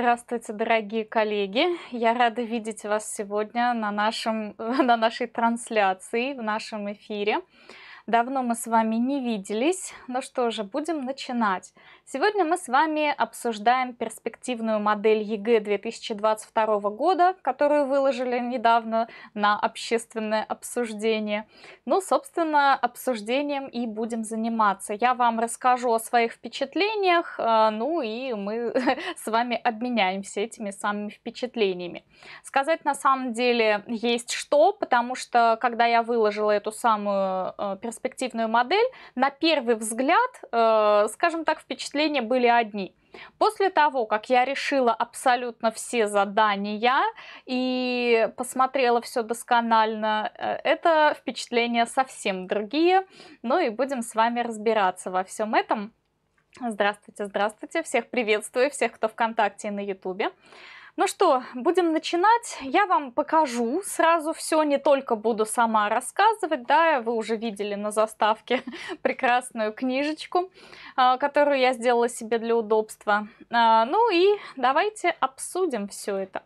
Здравствуйте, дорогие коллеги! Я рада видеть вас сегодня на, нашем, на нашей трансляции, в нашем эфире. Давно мы с вами не виделись. Ну что же, будем начинать. Сегодня мы с вами обсуждаем перспективную модель ЕГЭ 2022 года, которую выложили недавно на общественное обсуждение. Ну, собственно, обсуждением и будем заниматься. Я вам расскажу о своих впечатлениях, а, ну и мы с вами обменяемся этими самыми впечатлениями. Сказать на самом деле есть что, потому что когда я выложила эту самую э, перспективную модель, на первый взгляд, э, скажем так, впечатление впечатления были одни. После того, как я решила абсолютно все задания и посмотрела все досконально, э, это впечатления совсем другие. Ну и будем с вами разбираться во всем этом. Здравствуйте, здравствуйте, всех приветствую, всех, кто ВКонтакте и на Ютубе. Ну что, будем начинать. Я вам покажу сразу все, не только буду сама рассказывать, да, вы уже видели на заставке прекрасную книжечку, а, которую я сделала себе для удобства. А, ну и давайте обсудим все это.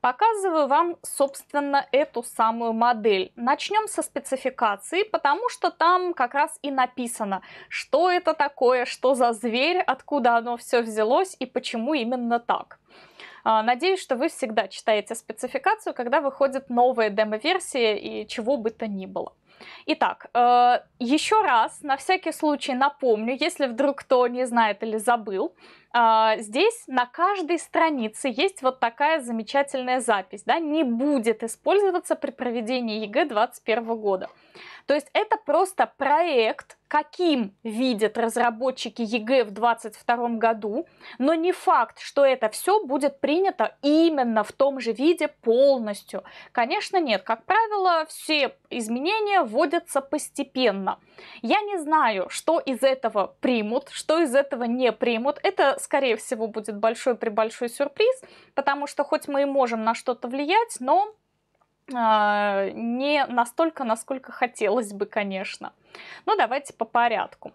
Показываю вам, собственно, эту самую модель. Начнем со спецификации, потому что там как раз и написано, что это такое, что за зверь, откуда оно все взялось и почему именно так. А, надеюсь, что вы всегда читаете спецификацию, когда выходят новые демо-версии и чего бы то ни было. Итак, э, еще раз, на всякий случай напомню, если вдруг кто не знает или забыл, а, здесь на каждой странице есть вот такая замечательная запись, да, не будет использоваться при проведении ЕГЭ 2021 года. То есть это просто проект, каким видят разработчики ЕГЭ в 2022 году, но не факт, что это все будет принято именно в том же виде полностью. Конечно, нет. Как правило, все изменения вводятся постепенно. Я не знаю, что из этого примут, что из этого не примут. Это скорее всего, будет большой при большой сюрприз, потому что хоть мы и можем на что-то влиять, но э, не настолько, насколько хотелось бы, конечно. Ну, давайте по порядку.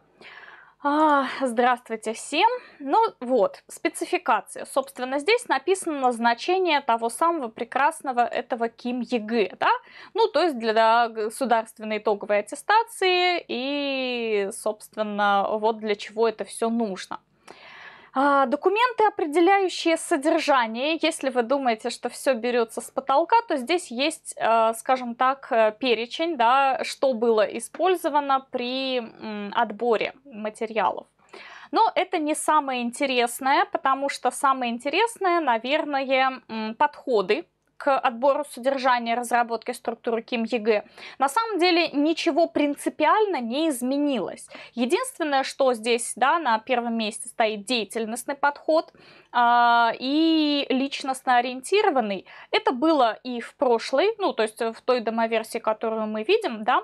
А, здравствуйте всем! Ну вот, спецификация. Собственно, здесь написано значение того самого прекрасного этого Ким ЕГЭ, да? Ну, то есть для государственной итоговой аттестации и, собственно, вот для чего это все нужно. А, документы, определяющие содержание, если вы думаете, что все берется с потолка, то здесь есть, э, скажем так, э, перечень, да, что было использовано при отборе материалов. Но это не самое интересное, потому что самое интересное, наверное, подходы к отбору содержания разработки структуры Ким ЕГЭ, на самом деле ничего принципиально не изменилось. Единственное, что здесь да, на первом месте стоит деятельностный подход э, и личностно ориентированный, это было и в прошлой, ну то есть в той домоверсии, которую мы видим, да,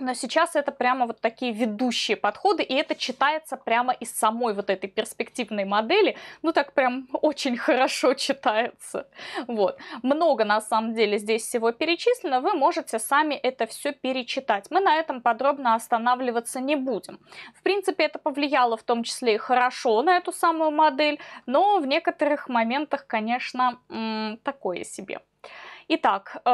но сейчас это прямо вот такие ведущие подходы, и это читается прямо из самой вот этой перспективной модели. Ну, так прям очень хорошо читается. Вот. Много, на самом деле, здесь всего перечислено. Вы можете сами это все перечитать. Мы на этом подробно останавливаться не будем. В принципе, это повлияло в том числе и хорошо на эту самую модель, но в некоторых моментах, конечно, такое себе. Итак, э,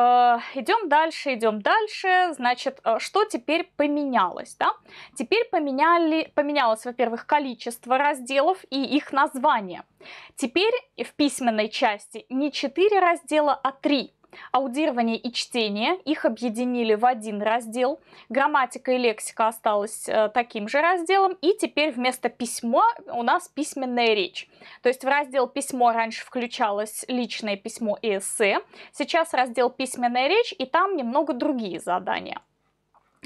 идем дальше, идем дальше. Значит, э, что теперь поменялось? Да? Теперь поменяли, поменялось, во-первых, количество разделов и их название. Теперь в письменной части не 4 раздела, а 3 аудирование и чтение, их объединили в один раздел, грамматика и лексика осталась э, таким же разделом, и теперь вместо письма у нас письменная речь. То есть в раздел письмо раньше включалось личное письмо и эссе, сейчас раздел письменная речь, и там немного другие задания.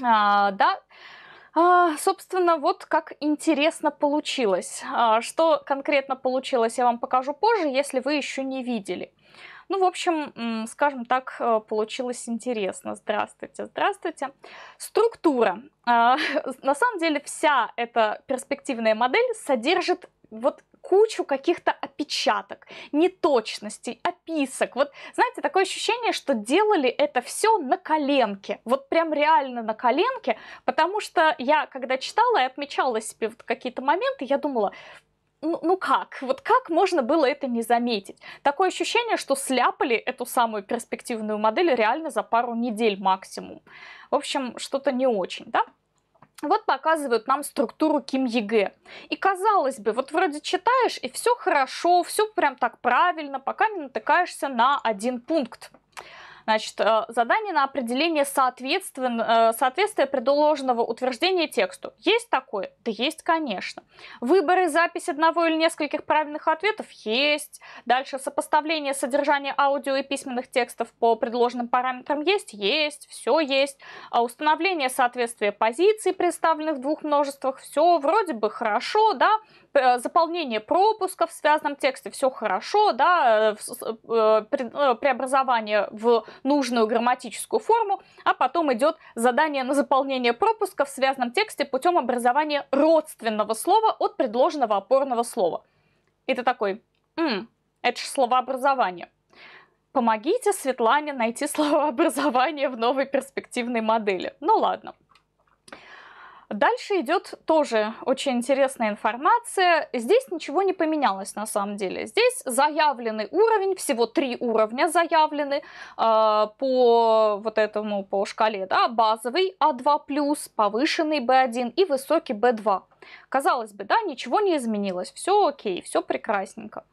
А, да, а, собственно, вот как интересно получилось. А, что конкретно получилось, я вам покажу позже, если вы еще не видели. Ну, в общем, скажем так, э, получилось интересно. Здравствуйте, здравствуйте. Структура. А, на самом деле вся эта перспективная модель содержит вот кучу каких-то опечаток, неточностей, описок. Вот, знаете, такое ощущение, что делали это все на коленке. Вот прям реально на коленке, потому что я, когда читала и отмечала себе вот какие-то моменты, я думала, ну, ну как? Вот как можно было это не заметить? Такое ощущение, что сляпали эту самую перспективную модель реально за пару недель максимум. В общем, что-то не очень, да? Вот показывают нам структуру Ким ЕГЭ. И казалось бы, вот вроде читаешь, и все хорошо, все прям так правильно, пока не натыкаешься на один пункт. Значит, э, задание на определение соответствен, э, соответствия предложенного утверждения тексту. Есть такое? Да есть, конечно. Выборы запись одного или нескольких правильных ответов? Есть. Дальше сопоставление содержания аудио и письменных текстов по предложенным параметрам есть? Есть. Все есть. А установление соответствия позиций, представленных в двух множествах, все вроде бы хорошо, да, Э, заполнение пропусков в связанном тексте, все хорошо, да, э, э, преобразование в нужную грамматическую форму, а потом идет задание на заполнение пропуска в связанном тексте путем образования родственного слова от предложенного опорного слова. И ты такой, М, это же словообразование. Помогите Светлане найти словообразование в новой перспективной модели. Ну ладно. Дальше идет тоже очень интересная информация. Здесь ничего не поменялось на самом деле. Здесь заявленный уровень, всего три уровня заявлены э, по вот этому по шкале, да, базовый А2+, повышенный Б1 и высокий Б2. Казалось бы, да, ничего не изменилось, все окей, все прекрасненько.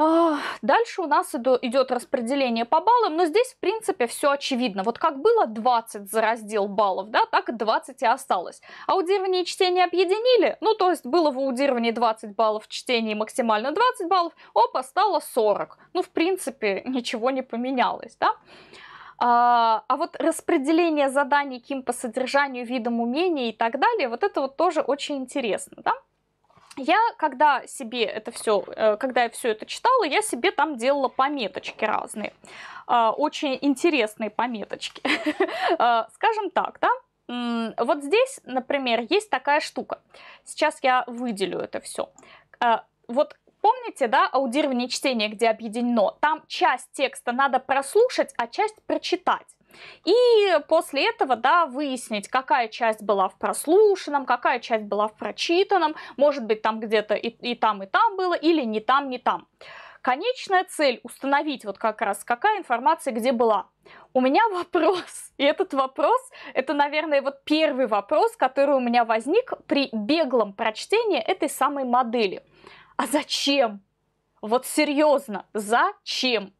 А, дальше у нас идет распределение по баллам, но здесь, в принципе, все очевидно. Вот как было 20 за раздел баллов, да, так 20 и осталось. А аудирование и чтение объединили, ну, то есть было в аудировании 20 баллов, в чтении максимально 20 баллов, опа, стало 40. Ну, в принципе, ничего не поменялось, да. А, а вот распределение заданий Ким по содержанию, видам умений и так далее, вот это вот тоже очень интересно, да я, когда себе это все, э, когда я все это читала, я себе там делала пометочки разные. А, очень интересные пометочки. А, скажем так, да? Вот здесь, например, есть такая штука. Сейчас я выделю это все. А, вот помните, да, аудирование чтения, где объединено? Там часть текста надо прослушать, а часть прочитать. И после этого, да, выяснить, какая часть была в прослушанном, какая часть была в прочитанном, может быть, там где-то и, и там, и там было, или не там, не там. Конечная цель установить вот как раз, какая информация где была. У меня вопрос, и этот вопрос, это, наверное, вот первый вопрос, который у меня возник при беглом прочтении этой самой модели. А зачем? Вот серьезно, зачем?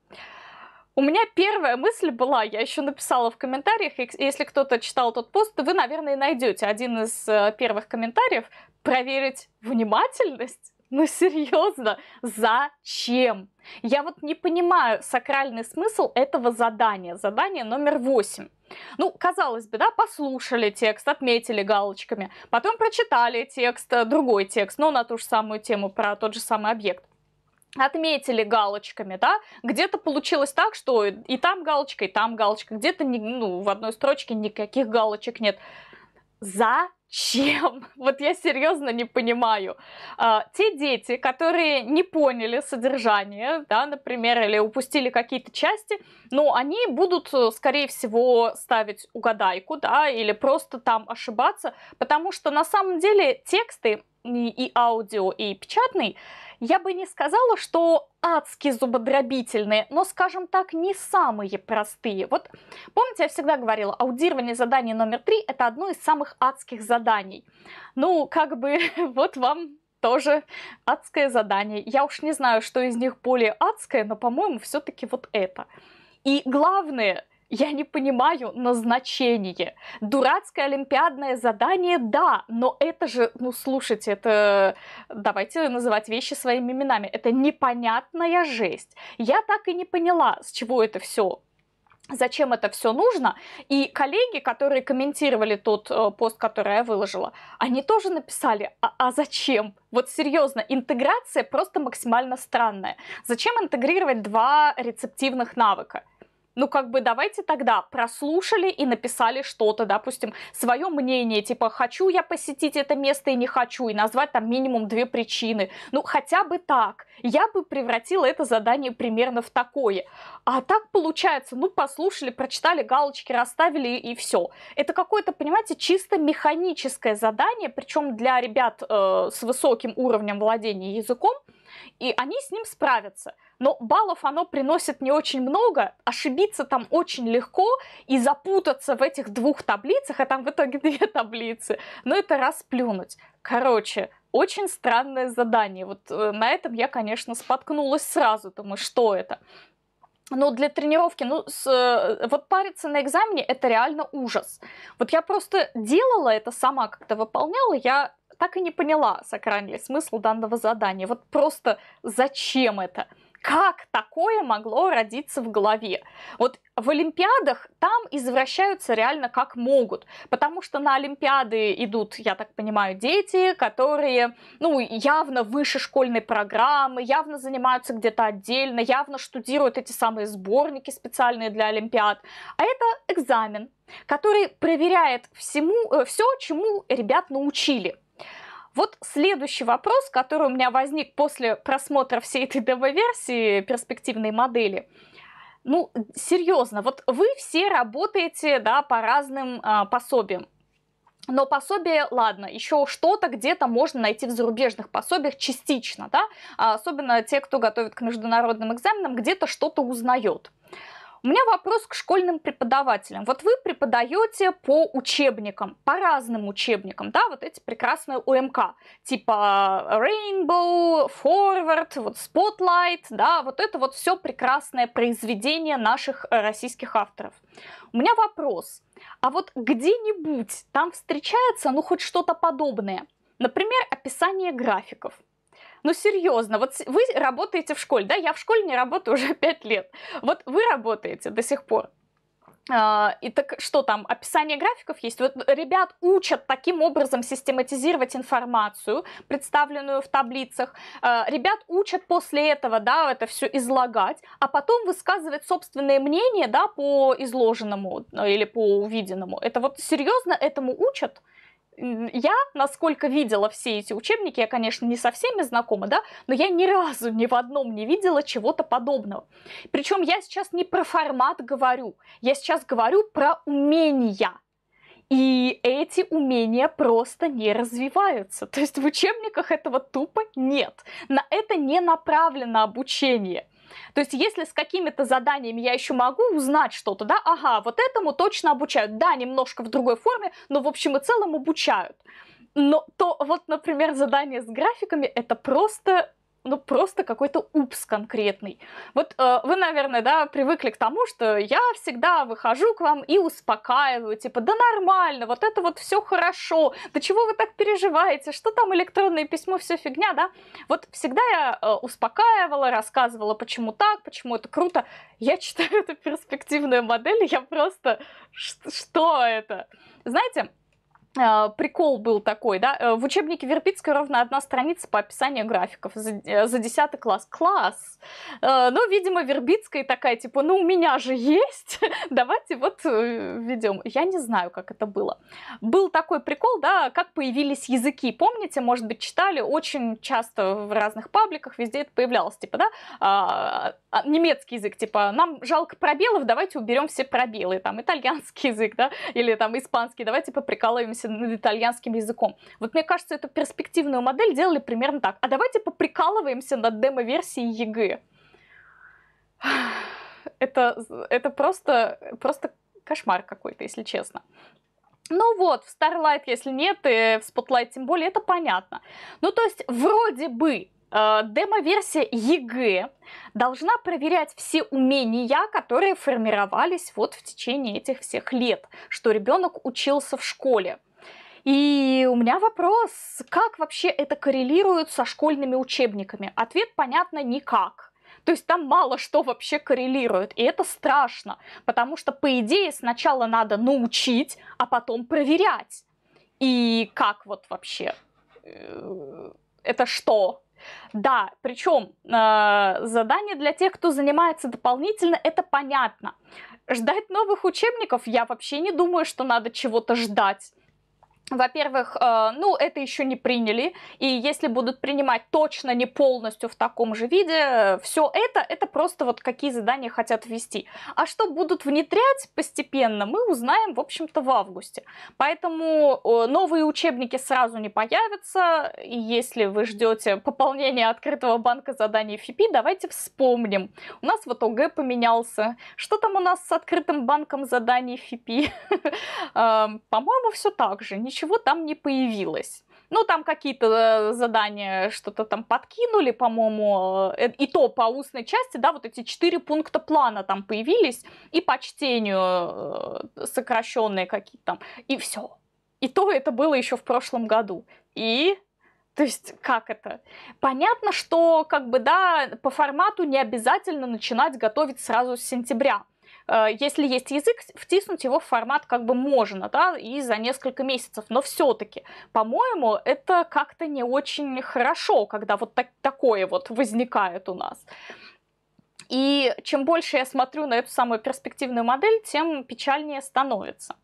У меня первая мысль была, я еще написала в комментариях, если кто-то читал тот пост, то вы, наверное, найдете один из э, первых комментариев, проверить внимательность ну серьезно, зачем? Я вот не понимаю сакральный смысл этого задания, задание номер восемь. Ну, казалось бы, да, послушали текст, отметили галочками, потом прочитали текст, э, другой текст, но на ту же самую тему, про тот же самый объект отметили галочками, да, где-то получилось так, что и там галочка, и там галочка, где-то ну, в одной строчке никаких галочек нет. Зачем? Вот я серьезно не понимаю. А, те дети, которые не поняли содержание, да, например, или упустили какие-то части, но ну, они будут, э, скорее всего, ставить угадайку, да, или просто там ошибаться, потому что на самом деле тексты и аудио, и печатный, я бы не сказала, что адски зубодробительные, но, скажем так, не самые простые. Вот помните, я всегда говорила, аудирование задания номер три – это одно из самых адских заданий. Ну, как бы, вот вам тоже адское задание. Я уж не знаю, что из них более адское, но, по-моему, все-таки вот это. И главное, я не понимаю назначение. Дурацкое олимпиадное задание, да, но это же, ну слушайте, это давайте называть вещи своими именами. Это непонятная жесть. Я так и не поняла, с чего это все зачем это все нужно. И коллеги, которые комментировали тот э, пост, который я выложила, они тоже написали, а, а зачем? Вот серьезно, интеграция просто максимально странная. Зачем интегрировать два рецептивных навыка? ну как бы давайте тогда прослушали и написали что-то, допустим, свое мнение, типа хочу я посетить это место и не хочу, и назвать там минимум две причины. Ну хотя бы так. Я бы превратила это задание примерно в такое. А так получается, ну послушали, прочитали галочки, расставили и все. Это какое-то, понимаете, чисто механическое задание, причем для ребят э, с высоким уровнем владения языком, и они с ним справятся но баллов оно приносит не очень много, ошибиться там очень легко и запутаться в этих двух таблицах, а там в итоге две таблицы, но это расплюнуть. Короче, очень странное задание. Вот э, на этом я, конечно, споткнулась сразу, думаю, что это. Но ну, для тренировки, ну, с, э, вот париться на экзамене это реально ужас. Вот я просто делала это сама, как-то выполняла, я так и не поняла, сохранили смысл данного задания. Вот просто зачем это? как такое могло родиться в голове? Вот в Олимпиадах там извращаются реально как могут, потому что на Олимпиады идут, я так понимаю, дети, которые, ну, явно выше школьной программы, явно занимаются где-то отдельно, явно штудируют эти самые сборники специальные для Олимпиад. А это экзамен, который проверяет всему, э, все, чему ребят научили. Вот следующий вопрос, который у меня возник после просмотра всей этой демо-версии перспективной модели. Ну, серьезно, вот вы все работаете, да, по разным э, пособиям. Но пособие, ладно, еще что-то где-то можно найти в зарубежных пособиях частично, да, а особенно те, кто готовит к международным экзаменам, где-то что-то узнает. У меня вопрос к школьным преподавателям. Вот вы преподаете по учебникам, по разным учебникам, да, вот эти прекрасные УМК, типа Rainbow, Forward, вот Spotlight, да, вот это вот все прекрасное произведение наших э, российских авторов. У меня вопрос, а вот где-нибудь там встречается, ну, хоть что-то подобное? Например, описание графиков – ну, серьезно, вот вы работаете в школе, да, я в школе не работаю уже 5 лет. Вот вы работаете до сих пор. А, и так что там, описание графиков есть? Вот ребят учат таким образом систематизировать информацию, представленную в таблицах. А, ребят учат после этого, да, это все излагать, а потом высказывать собственное мнение, да, по изложенному ну, или по увиденному. Это вот серьезно этому учат? я, насколько видела все эти учебники, я, конечно, не со всеми знакома, да, но я ни разу ни в одном не видела чего-то подобного. Причем я сейчас не про формат говорю, я сейчас говорю про умения. И эти умения просто не развиваются. То есть в учебниках этого тупо нет. На это не направлено обучение. То есть если с какими-то заданиями я еще могу узнать что-то, да, ага, вот этому точно обучают, да, немножко в другой форме, но в общем и целом обучают. Но то вот, например, задание с графиками это просто ну просто какой-то упс конкретный. Вот э, вы, наверное, да, привыкли к тому, что я всегда выхожу к вам и успокаиваю, типа, да нормально, вот это вот все хорошо, да чего вы так переживаете, что там электронное письмо, все фигня, да? Вот всегда я э, успокаивала, рассказывала, почему так, почему это круто. Я читаю эту перспективную модель, я просто, что это? Знаете, а, прикол был такой, да, э, в учебнике Вербицкой ровно одна страница по описанию графиков за, э, за 10 класс. Класс! Э, Но, ну, видимо, Вербицкая такая, типа, ну, у меня же есть, давайте вот введем. Я не знаю, как это было. Был такой прикол, да, как появились языки. Помните, может быть, читали, очень часто в разных пабликах везде это появлялось, типа, да, а, а, немецкий язык, типа, нам жалко пробелов, давайте уберем все пробелы, там, итальянский язык, да, или там испанский, давайте поприкалываемся работе над ну, итальянским языком. Вот мне кажется, эту перспективную модель делали примерно так. А давайте поприкалываемся над демо-версией ЕГЭ. Это, это просто, просто кошмар какой-то, если честно. Ну вот, в Starlight, если нет, и в Spotlight тем более, это понятно. Ну то есть, вроде бы, э, демо-версия ЕГЭ должна проверять все умения, которые формировались вот в течение этих всех лет, что ребенок учился в школе. И у меня вопрос, как вообще это коррелирует со школьными учебниками? Ответ, понятно, никак. То есть там мало что вообще коррелирует, и это страшно, потому что, по идее, сначала надо научить, а потом проверять. И как вот вообще? Э, это что? Да, причем э, задание для тех, кто занимается дополнительно, это понятно. Ждать новых учебников я вообще не думаю, что надо чего-то ждать. Во-первых, э, ну, это еще не приняли, и если будут принимать точно не полностью в таком же виде, э, все это, это просто вот какие задания хотят ввести. А что будут внедрять постепенно, мы узнаем, в общем-то, в августе. Поэтому э, новые учебники сразу не появятся, и если вы ждете пополнения открытого банка заданий ФИПИ, давайте вспомним. У нас вот ОГЭ поменялся. Что там у нас с открытым банком заданий ФИПИ? По-моему, все так же, ничего ничего там не появилось. Ну, там какие-то э, задания что-то там подкинули, по-моему, э, и то по устной части, да, вот эти четыре пункта плана там появились, и по чтению э, сокращенные какие-то там, и все. И то это было еще в прошлом году. И то есть как это? Понятно, что как бы да, по формату не обязательно начинать готовить сразу с сентября. Э, если есть язык, втиснуть его в формат как бы можно, да, и за несколько месяцев. Но все-таки, по-моему, это как-то не очень хорошо, когда вот так, такое вот возникает у нас. И чем больше я смотрю на эту самую перспективную модель, тем печальнее становится. В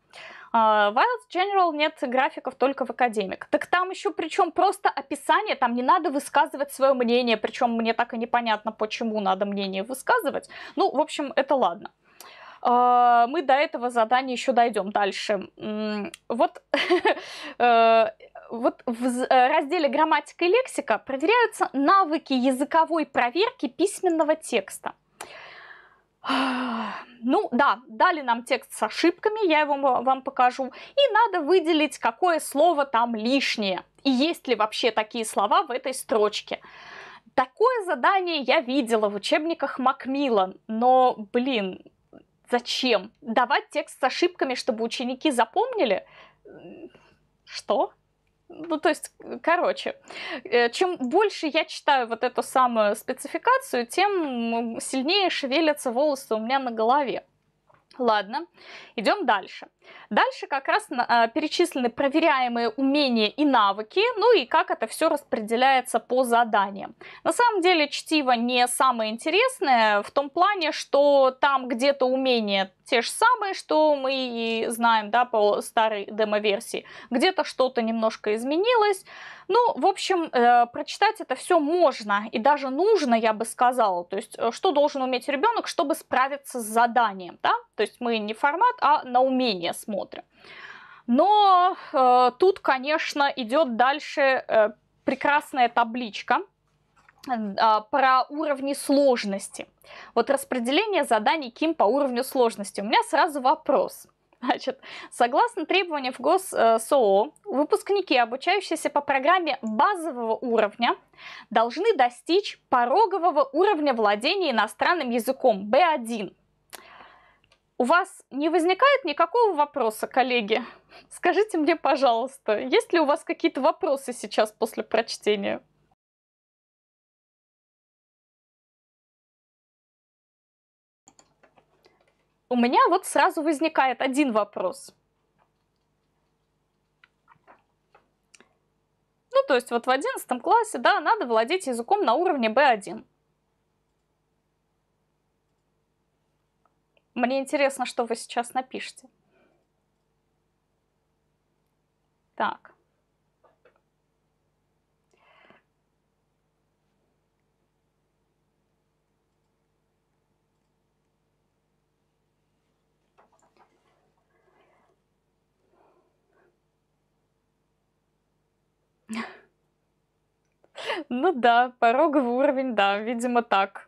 а, Wild General нет графиков только в академик. Так там еще причем просто описание, там не надо высказывать свое мнение, причем мне так и непонятно, почему надо мнение высказывать. Ну, в общем, это ладно. А, мы до этого задания еще дойдем дальше. Вот, э, вот в э, разделе «Грамматика и лексика» проверяются навыки языковой проверки письменного текста. А, ну да, дали нам текст с ошибками, я его вам покажу. И надо выделить, какое слово там лишнее. И есть ли вообще такие слова в этой строчке. Такое задание я видела в учебниках Макмиллан, но, блин, Зачем? Давать текст с ошибками, чтобы ученики запомнили? Что? Ну, то есть, короче, э, чем больше я читаю вот эту самую спецификацию, тем сильнее шевелятся волосы у меня на голове. Ладно, идем дальше. Дальше как раз а, перечислены проверяемые умения и навыки, ну и как это все распределяется по заданиям. На самом деле чтиво не самое интересное в том плане, что там где-то умения те же самые, что мы и знаем да, по старой демо-версии. Где-то что-то немножко изменилось, ну, в общем, э, прочитать это все можно и даже нужно, я бы сказала. То есть, э, что должен уметь ребенок, чтобы справиться с заданием, да? То есть мы не формат, а на умение смотрим. Но э, тут, конечно, идет дальше э, прекрасная табличка э, про уровни сложности. Вот распределение заданий Ким по уровню сложности. У меня сразу вопрос. Значит, согласно требованиям ГОС э, выпускники, обучающиеся по программе базового уровня, должны достичь порогового уровня владения иностранным языком B1. У вас не возникает никакого вопроса, коллеги? Скажите мне, пожалуйста, есть ли у вас какие-то вопросы сейчас после прочтения? у меня вот сразу возникает один вопрос. Ну, то есть вот в 11 классе, да, надо владеть языком на уровне B1. Мне интересно, что вы сейчас напишете. Так. Ну да, пороговый уровень, да, видимо так.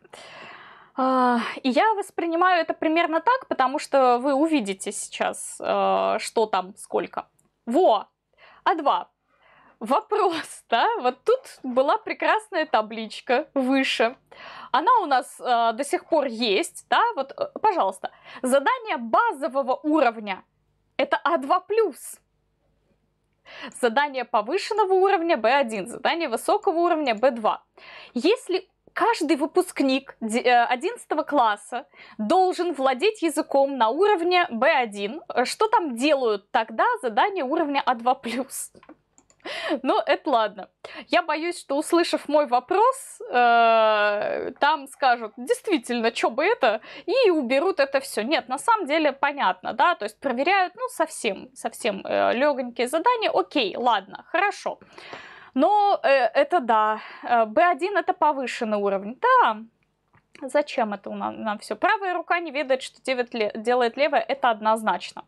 А, и я воспринимаю это примерно так, потому что вы увидите сейчас, а, что там, сколько. Во! а два. Вопрос, да? Вот тут была прекрасная табличка выше. Она у нас э, до сих пор есть, да? Вот, э, пожалуйста. Задание базового уровня. Это А2+ задание повышенного уровня B1, задание высокого уровня B2. Если каждый выпускник 11 э, класса должен владеть языком на уровне B1. Э, что там делают тогда задание уровня a а 2 Но ну, это ладно. Я боюсь, что услышав мой вопрос, э, там скажут, действительно, что бы это, и уберут это все. Нет, на самом деле понятно, да, то есть проверяют, ну, совсем, совсем э, легонькие задания. Окей, ладно, хорошо. Но э, это да, B1 это повышенный уровень. Да, зачем это нам, нам все? Правая рука не ведает, что делает левая, это однозначно.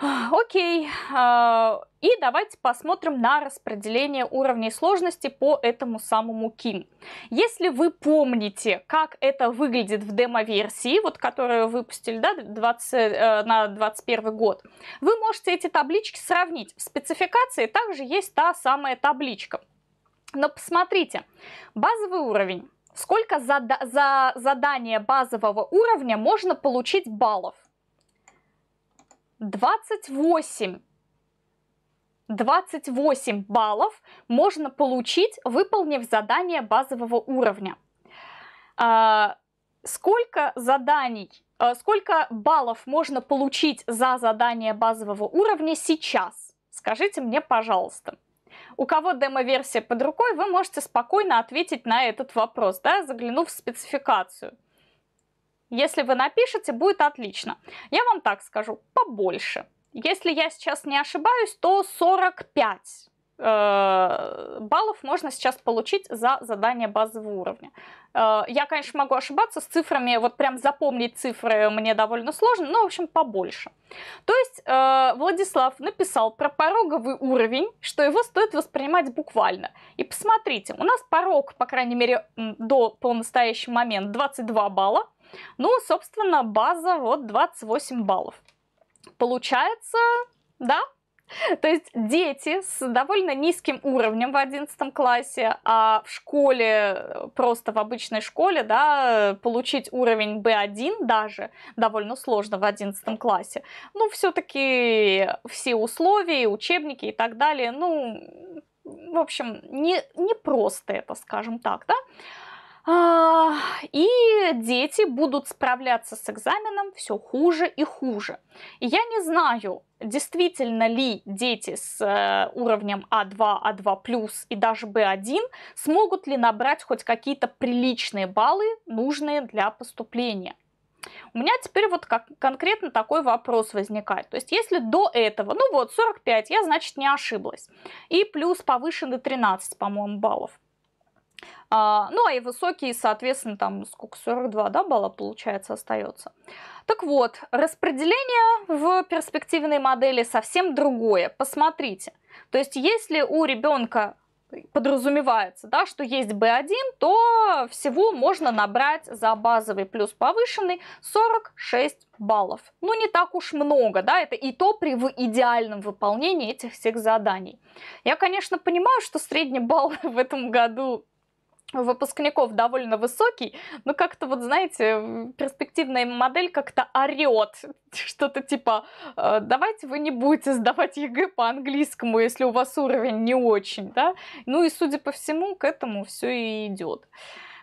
А, окей, а, и давайте посмотрим на распределение уровней сложности по этому самому Ким. Если вы помните, как это выглядит в демо-версии, вот которую выпустили да, 20, э, на 2021 год, вы можете эти таблички сравнить. В спецификации также есть та самая табличка. Но посмотрите, базовый уровень. Сколько за, за задание базового уровня можно получить баллов? 28. 28 баллов можно получить, выполнив задание базового уровня. А, сколько заданий, а, сколько баллов можно получить за задание базового уровня сейчас? Скажите мне, пожалуйста. У кого демо-версия под рукой, вы можете спокойно ответить на этот вопрос, да, заглянув в спецификацию – если вы напишете, будет отлично. Я вам так скажу, побольше. Если я сейчас не ошибаюсь, то 45 э, баллов можно сейчас получить за задание базового уровня. Э, я, конечно, могу ошибаться с цифрами, вот прям запомнить цифры мне довольно сложно, но, в общем, побольше. То есть э, Владислав написал про пороговый уровень, что его стоит воспринимать буквально. И посмотрите, у нас порог, по крайней мере, до по настоящий момент 22 балла, ну, собственно, база вот 28 баллов. Получается, да, то есть дети с довольно низким уровнем в 11 классе, а в школе, просто в обычной школе, да, получить уровень B1 даже довольно сложно в 11 классе. Ну, все-таки все условия, учебники и так далее, ну, в общем, не, не просто это, скажем так, да. А, и дети будут справляться с экзаменом все хуже и хуже. И я не знаю, действительно ли дети с э, уровнем А2, А2+, и даже Б1 смогут ли набрать хоть какие-то приличные баллы, нужные для поступления. У меня теперь вот как, конкретно такой вопрос возникает. То есть если до этого, ну вот 45, я значит не ошиблась, и плюс повышенный 13, по-моему, баллов, а, ну, а и высокие, соответственно, там сколько, 42 да, балла получается остается. Так вот, распределение в перспективной модели совсем другое. Посмотрите. То есть, если у ребенка подразумевается, да, что есть B1, то всего можно набрать за базовый плюс повышенный 46 баллов. Ну, не так уж много, да, это и то при идеальном выполнении этих всех заданий. Я, конечно, понимаю, что средний балл в этом году выпускников довольно высокий, но как-то вот, знаете, перспективная модель как-то орет. Что-то типа, э, давайте вы не будете сдавать ЕГЭ по английскому, если у вас уровень не очень, да? Ну и, судя по всему, к этому все и идет.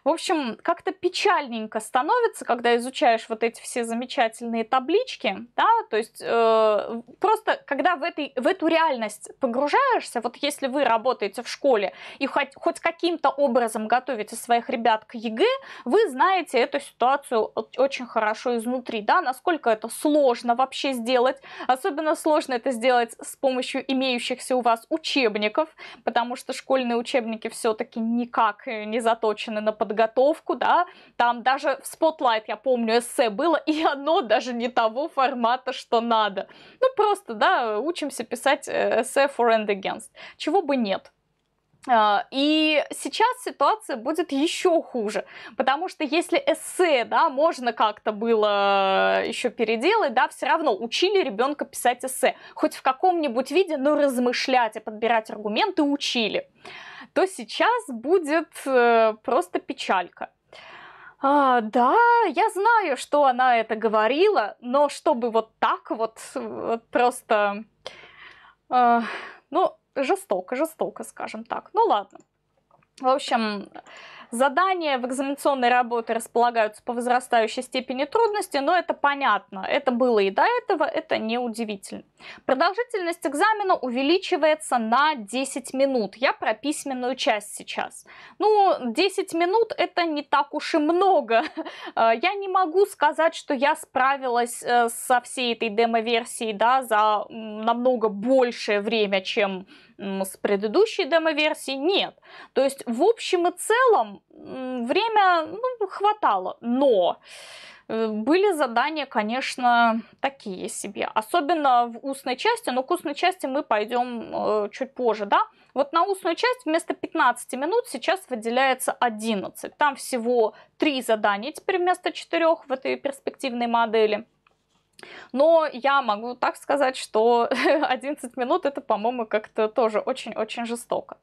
В общем, как-то печальненько становится, когда изучаешь вот эти все замечательные таблички, да, то есть э, просто когда в, этой, в эту реальность погружаешься, вот если вы работаете в школе и хоть, хоть каким-то образом готовите своих ребят к ЕГЭ, вы знаете эту ситуацию очень хорошо изнутри, да, насколько это сложно вообще сделать, особенно сложно это сделать с помощью имеющихся у вас учебников, потому что школьные учебники все-таки никак э, не заточены на подготовку подготовку, да, там даже в Spotlight, я помню, эссе было, и оно даже не того формата, что надо. Ну, просто, да, учимся писать э, эссе for and against, чего бы нет. А, и сейчас ситуация будет еще хуже, потому что если эссе, да, можно как-то было э, еще переделать, да, все равно учили ребенка писать эссе, хоть в каком-нибудь виде, но размышлять и подбирать аргументы учили то сейчас будет э, просто печалька. А, да, я знаю, что она это говорила, но чтобы вот так вот, вот просто, а, ну, жестоко, жестоко, скажем так. Ну ладно. В общем, Задания в экзаменационной работе располагаются по возрастающей степени трудности, но это понятно. Это было и до этого, это не удивительно. Продолжительность экзамена увеличивается на 10 минут. Я про письменную часть сейчас. Ну, 10 минут это не так уж и много. Э, я не могу сказать, что я справилась э, со всей этой демо-версией да, за намного большее время, чем с предыдущей демо-версии. Нет. То есть, в общем и целом, время ну, хватало, но э, были задания, конечно, такие себе. Особенно в устной части, но к устной части мы пойдем э, чуть позже, да. Вот на устную часть вместо 15 минут сейчас выделяется 11. Там всего 3 задания теперь вместо 4 в этой перспективной модели. Но я могу так сказать, что 11 минут это, по-моему, как-то тоже очень-очень жестоко.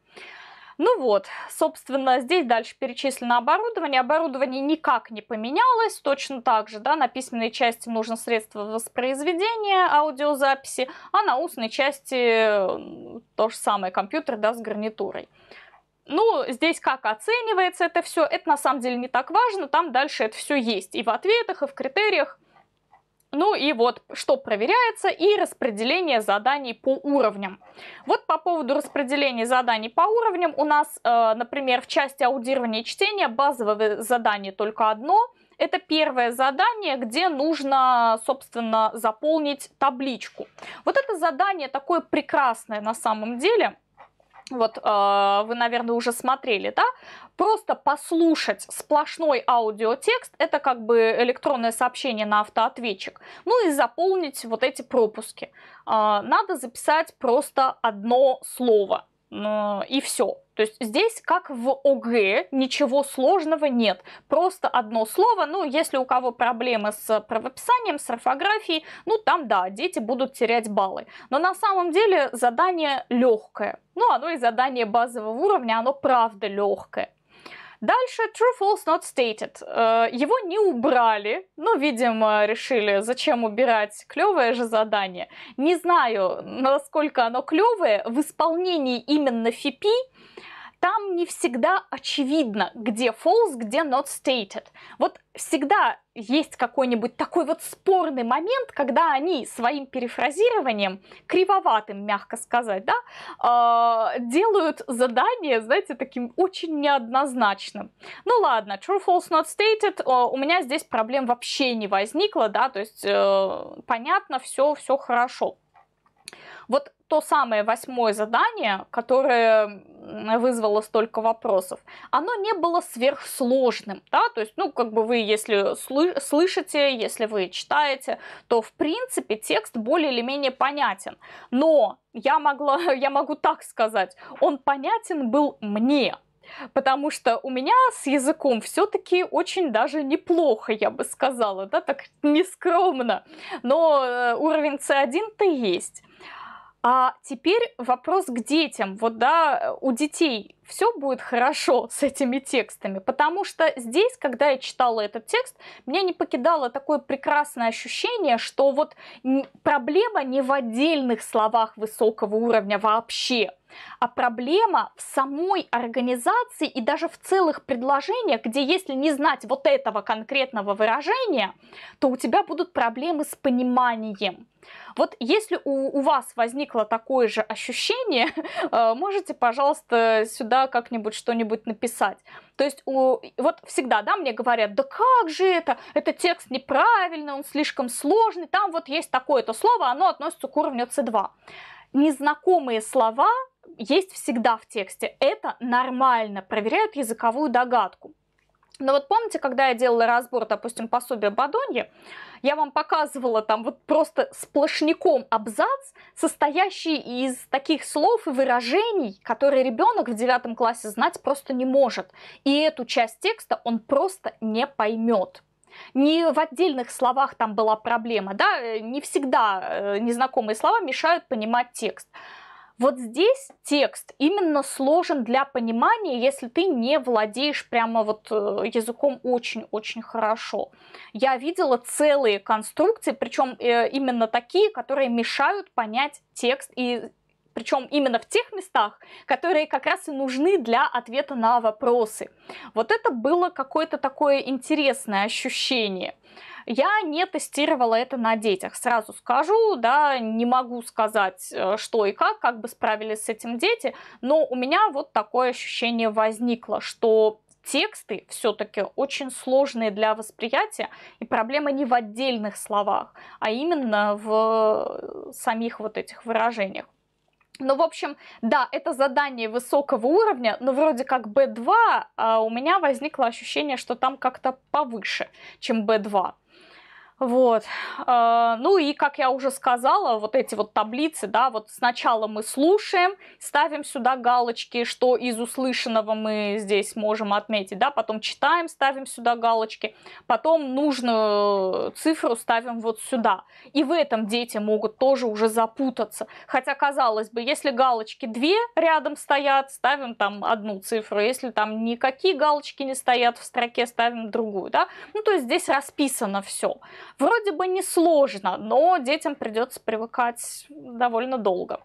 Ну вот, собственно, здесь дальше перечислено оборудование. Оборудование никак не поменялось, точно так же, да, на письменной части нужно средство воспроизведения аудиозаписи, а на устной части то же самое, компьютер, да, с гарнитурой. Ну, здесь как оценивается это все, это на самом деле не так важно, там дальше это все есть и в ответах, и в критериях. Ну и вот, что проверяется, и распределение заданий по уровням. Вот по поводу распределения заданий по уровням у нас, э, например, в части аудирования и чтения базовое задание только одно. Это первое задание, где нужно, собственно, заполнить табличку. Вот это задание такое прекрасное на самом деле – вот э, вы, наверное, уже смотрели, да, просто послушать сплошной аудиотекст, это как бы электронное сообщение на автоответчик, ну и заполнить вот эти пропуски. Э, надо записать просто одно слово – и все. То есть здесь, как в ОГЭ, ничего сложного нет. Просто одно слово, ну, если у кого проблемы с правописанием, с орфографией, ну, там, да, дети будут терять баллы. Но на самом деле задание легкое. Ну, оно и задание базового уровня, оно правда легкое. Дальше true, false, not stated. Э, его не убрали, но, видимо, решили, зачем убирать клевое же задание. Не знаю, насколько оно клевое. В исполнении именно Фипи там не всегда очевидно, где false, где not stated. Вот всегда есть какой-нибудь такой вот спорный момент, когда они своим перефразированием, кривоватым, мягко сказать, да, э, делают задание, знаете, таким очень неоднозначным. Ну ладно, true, false, not stated, э, у меня здесь проблем вообще не возникло, да, то есть э, понятно, все, все хорошо. Вот то самое восьмое задание, которое вызвало столько вопросов, оно не было сверхсложным, да, то есть, ну, как бы вы, если слышите, если вы читаете, то, в принципе, текст более или менее понятен, но я могла, я могу так сказать, он понятен был мне, потому что у меня с языком все-таки очень даже неплохо, я бы сказала, да, так нескромно, но э, уровень C1-то есть. А теперь вопрос к детям. Вот, да, у детей все будет хорошо с этими текстами, потому что здесь, когда я читала этот текст, меня не покидало такое прекрасное ощущение, что вот проблема не в отдельных словах высокого уровня вообще, а проблема в самой организации и даже в целых предложениях, где если не знать вот этого конкретного выражения, то у тебя будут проблемы с пониманием. Вот если у, у вас возникло такое же ощущение, э, можете, пожалуйста, сюда да, как-нибудь что-нибудь написать. То есть у, вот всегда, да, мне говорят, да как же это, это текст неправильный, он слишком сложный, там вот есть такое-то слово, оно относится к уровню C2. Незнакомые слова есть всегда в тексте, это нормально, проверяют языковую догадку. Но вот помните, когда я делала разбор, допустим, пособия Бадонье, я вам показывала там вот просто сплошняком абзац, состоящий из таких слов и выражений, которые ребенок в девятом классе знать просто не может. И эту часть текста он просто не поймет. Не в отдельных словах там была проблема, да, э, не всегда э, незнакомые слова мешают понимать текст. Вот здесь текст именно сложен для понимания, если ты не владеешь прямо вот э, языком очень-очень хорошо. Я видела целые конструкции, причем э, именно такие, которые мешают понять текст и причем именно в тех местах, которые как раз и нужны для ответа на вопросы. Вот это было какое-то такое интересное ощущение. Я не тестировала это на детях, сразу скажу, да, не могу сказать, э, что и как, как бы справились с этим дети, но у меня вот такое ощущение возникло, что тексты все-таки очень сложные для восприятия, и проблема не в отдельных словах, а именно в э, самих вот этих выражениях. Ну, в общем, да, это задание высокого уровня, но вроде как B2 а у меня возникло ощущение, что там как-то повыше, чем B2. Вот. Э, ну и, как я уже сказала, вот эти вот таблицы, да, вот сначала мы слушаем, ставим сюда галочки, что из услышанного мы здесь можем отметить, да, потом читаем, ставим сюда галочки, потом нужную цифру ставим вот сюда. И в этом дети могут тоже уже запутаться. Хотя, казалось бы, если галочки две рядом стоят, ставим там одну цифру, если там никакие галочки не стоят в строке, ставим другую, да. Ну, то есть здесь расписано все. Вроде бы не сложно, но детям придется привыкать довольно долго.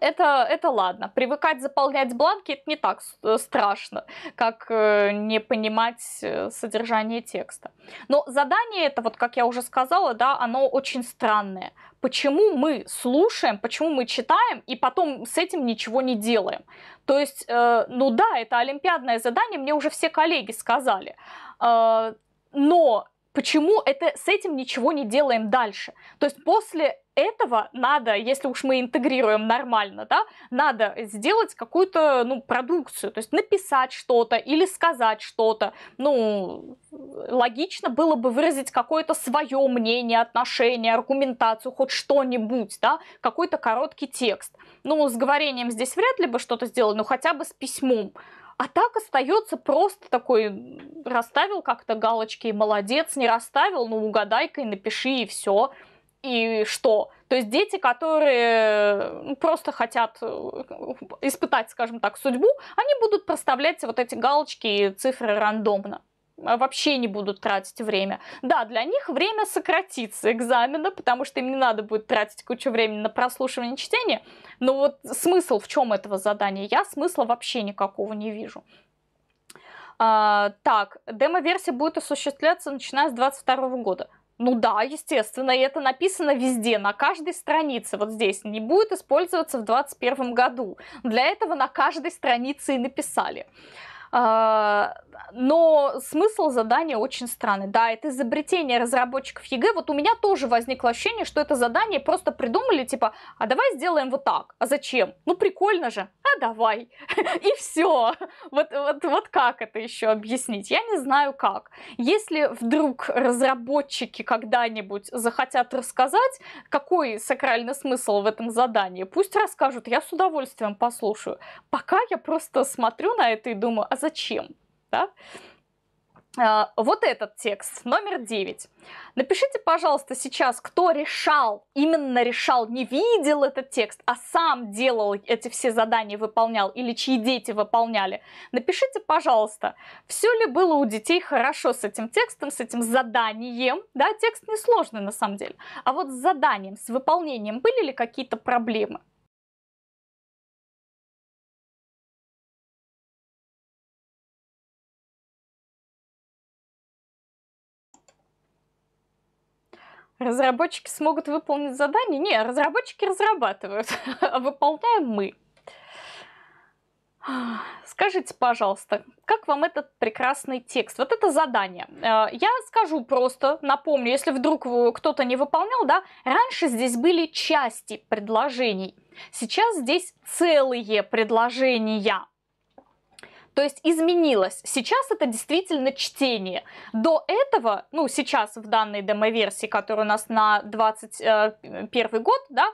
Это, это ладно. Привыкать заполнять бланки это не так э, страшно, как э, не понимать э, содержание текста. Но задание это, вот как я уже сказала, да, оно очень странное. Почему мы слушаем, почему мы читаем и потом с этим ничего не делаем? То есть, э, ну да, это олимпиадное задание, мне уже все коллеги сказали. Э, но почему это, с этим ничего не делаем дальше. То есть после этого надо, если уж мы интегрируем нормально, да, надо сделать какую-то, ну, продукцию, то есть написать что-то или сказать что-то. Ну, логично было бы выразить какое-то свое мнение, отношение, аргументацию, хоть что-нибудь, да, какой-то короткий текст. Ну, с говорением здесь вряд ли бы что-то сделали, но хотя бы с письмом. А так остается просто такой, расставил как-то галочки, и молодец, не расставил, ну угадай-ка и напиши, и все. И что? То есть дети, которые ну, просто хотят э, испытать, скажем так, судьбу, они будут проставлять вот эти галочки и цифры рандомно. А, вообще не будут тратить время. Да, для них время сократится экзамена, потому что им не надо будет тратить кучу времени на прослушивание чтения. Но вот смысл в чем этого задания? Я смысла вообще никакого не вижу. А, так, демо-версия будет осуществляться начиная с 2022 года. Ну да, естественно, и это написано везде, на каждой странице. Вот здесь не будет использоваться в 2021 году. Для этого на каждой странице и написали. А, но смысл задания очень странный. Да, это изобретение разработчиков ЕГЭ. Вот у меня тоже возникло ощущение, что это задание просто придумали, типа, а давай сделаем вот так. А зачем? Ну, прикольно же. А давай. И все. Вот, вот, вот как это еще объяснить? Я не знаю как. Если вдруг разработчики когда-нибудь захотят рассказать, какой сакральный смысл в этом задании, пусть расскажут. Я с удовольствием послушаю. Пока я просто смотрю на это и думаю, а зачем? Да? А, вот этот текст, номер 9. Напишите, пожалуйста, сейчас, кто решал, именно решал, не видел этот текст, а сам делал эти все задания, выполнял, или чьи дети выполняли. Напишите, пожалуйста, все ли было у детей хорошо с этим текстом, с этим заданием. Да, текст несложный на самом деле. А вот с заданием, с выполнением были ли какие-то проблемы? Разработчики смогут выполнить задание? Не, разработчики разрабатывают, а выполняем мы. Скажите, пожалуйста, как вам этот прекрасный текст? Вот это задание. Э, я скажу просто, напомню, если вдруг кто-то не выполнял, да, раньше здесь были части предложений. Сейчас здесь целые предложения. То есть изменилось. Сейчас это действительно чтение. До этого, ну, сейчас в данной демо версии, которая у нас на 21 э, год, да,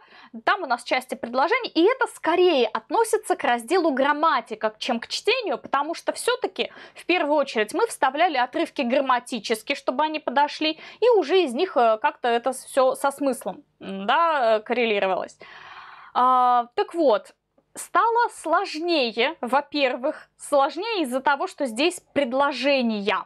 там у нас части предложений, и это скорее относится к разделу грамматика, чем к чтению, потому что все-таки в первую очередь мы вставляли отрывки грамматически, чтобы они подошли, и уже из них э, как-то это все со смыслом да, э, коррелировалось. А, так вот, стало сложнее, во-первых, сложнее из-за того, что здесь предложения.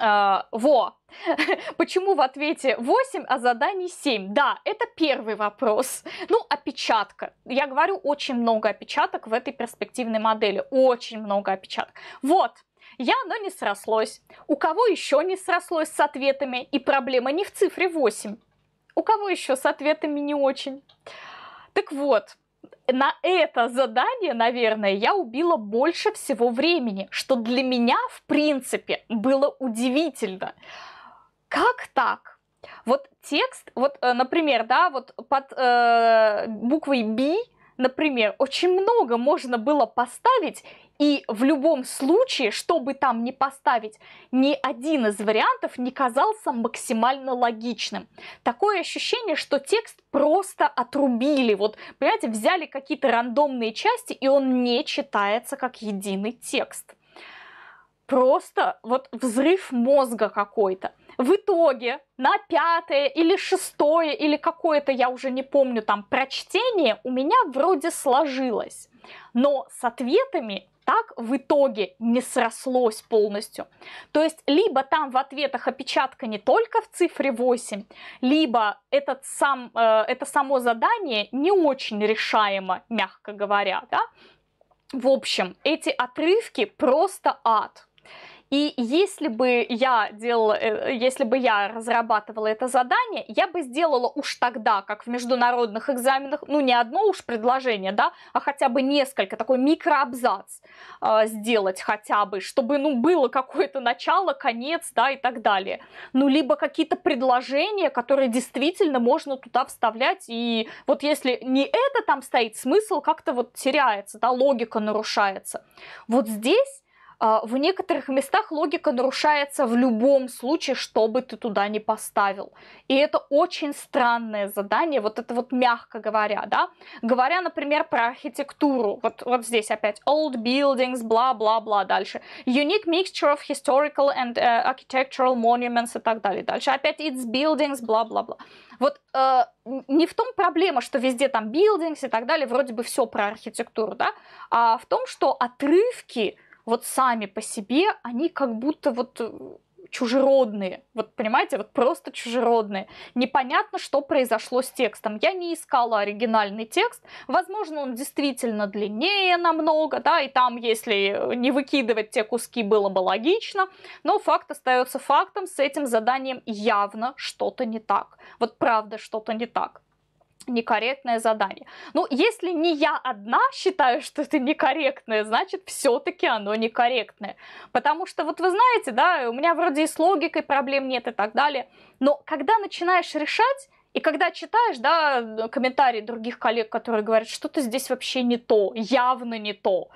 Э, во. Почему в ответе 8, а заданий 7? Да, это первый вопрос. Ну, опечатка. Я говорю, очень много опечаток в этой перспективной модели. Очень много опечаток. Вот, я, но не срослось. У кого еще не срослось с ответами? И проблема не в цифре 8. У кого еще с ответами не очень? Так вот, на это задание, наверное, я убила больше всего времени, что для меня, в принципе, было удивительно. Как так? Вот текст, вот, э, например, да, вот под э, буквой B, например, очень много можно было поставить, и в любом случае, чтобы там не поставить, ни один из вариантов не казался максимально логичным. Такое ощущение, что текст просто отрубили. Вот, понимаете, взяли какие-то рандомные части, и он не читается как единый текст. Просто вот взрыв мозга какой-то. В итоге на пятое или шестое или какое-то, я уже не помню, там прочтение у меня вроде сложилось. Но с ответами так в итоге не срослось полностью. То есть либо там в ответах опечатка не только в цифре 8, либо этот сам, э, это само задание не очень решаемо, мягко говоря. Да? В общем, эти отрывки просто ад. И если бы я делала, э, если бы я разрабатывала это задание, я бы сделала уж тогда, как в международных экзаменах, ну не одно уж предложение, да, а хотя бы несколько, такой микроабзац э, сделать хотя бы, чтобы, ну, было какое-то начало, конец, да, и так далее. Ну, либо какие-то предложения, которые действительно можно туда вставлять, и вот если не это там стоит, смысл как-то вот теряется, да, логика нарушается. Вот здесь а, в некоторых местах логика нарушается в любом случае, что бы ты туда не поставил. И это очень странное задание, вот это вот мягко говоря, да. Говоря, например, про архитектуру, вот, вот здесь опять old buildings, бла-бла-бла, дальше. Unique mixture of historical and uh, architectural monuments и так далее. Дальше опять it's buildings, бла-бла-бла. Вот э, не в том проблема, что везде там buildings и так далее, вроде бы все про архитектуру, да, а в том, что отрывки вот сами по себе, они как будто вот э, чужеродные. Вот понимаете, вот просто чужеродные. Непонятно, что произошло с текстом. Я не искала оригинальный текст. Возможно, он действительно длиннее намного, да, и там, если э, не выкидывать те куски, было бы логично. Но факт остается фактом, с этим заданием явно что-то не так. Вот правда что-то не так некорректное задание. Ну, если не я одна считаю, что это некорректное, значит, все-таки оно некорректное. Потому что, вот вы знаете, да, у меня вроде и с логикой проблем нет и так далее. Но когда начинаешь решать, и когда читаешь, да, комментарии других коллег, которые говорят, что-то здесь вообще не то, явно не то,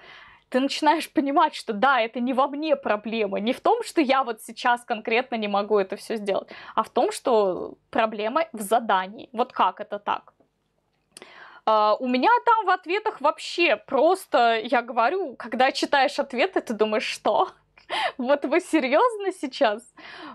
ты начинаешь понимать, что да, это не во мне проблема, не в том, что я вот сейчас конкретно не могу это все сделать, а в том, что проблема в задании. Вот как это так? А, у меня там в ответах вообще просто, я говорю, когда читаешь ответы, ты думаешь, что? Вот вы серьезно сейчас?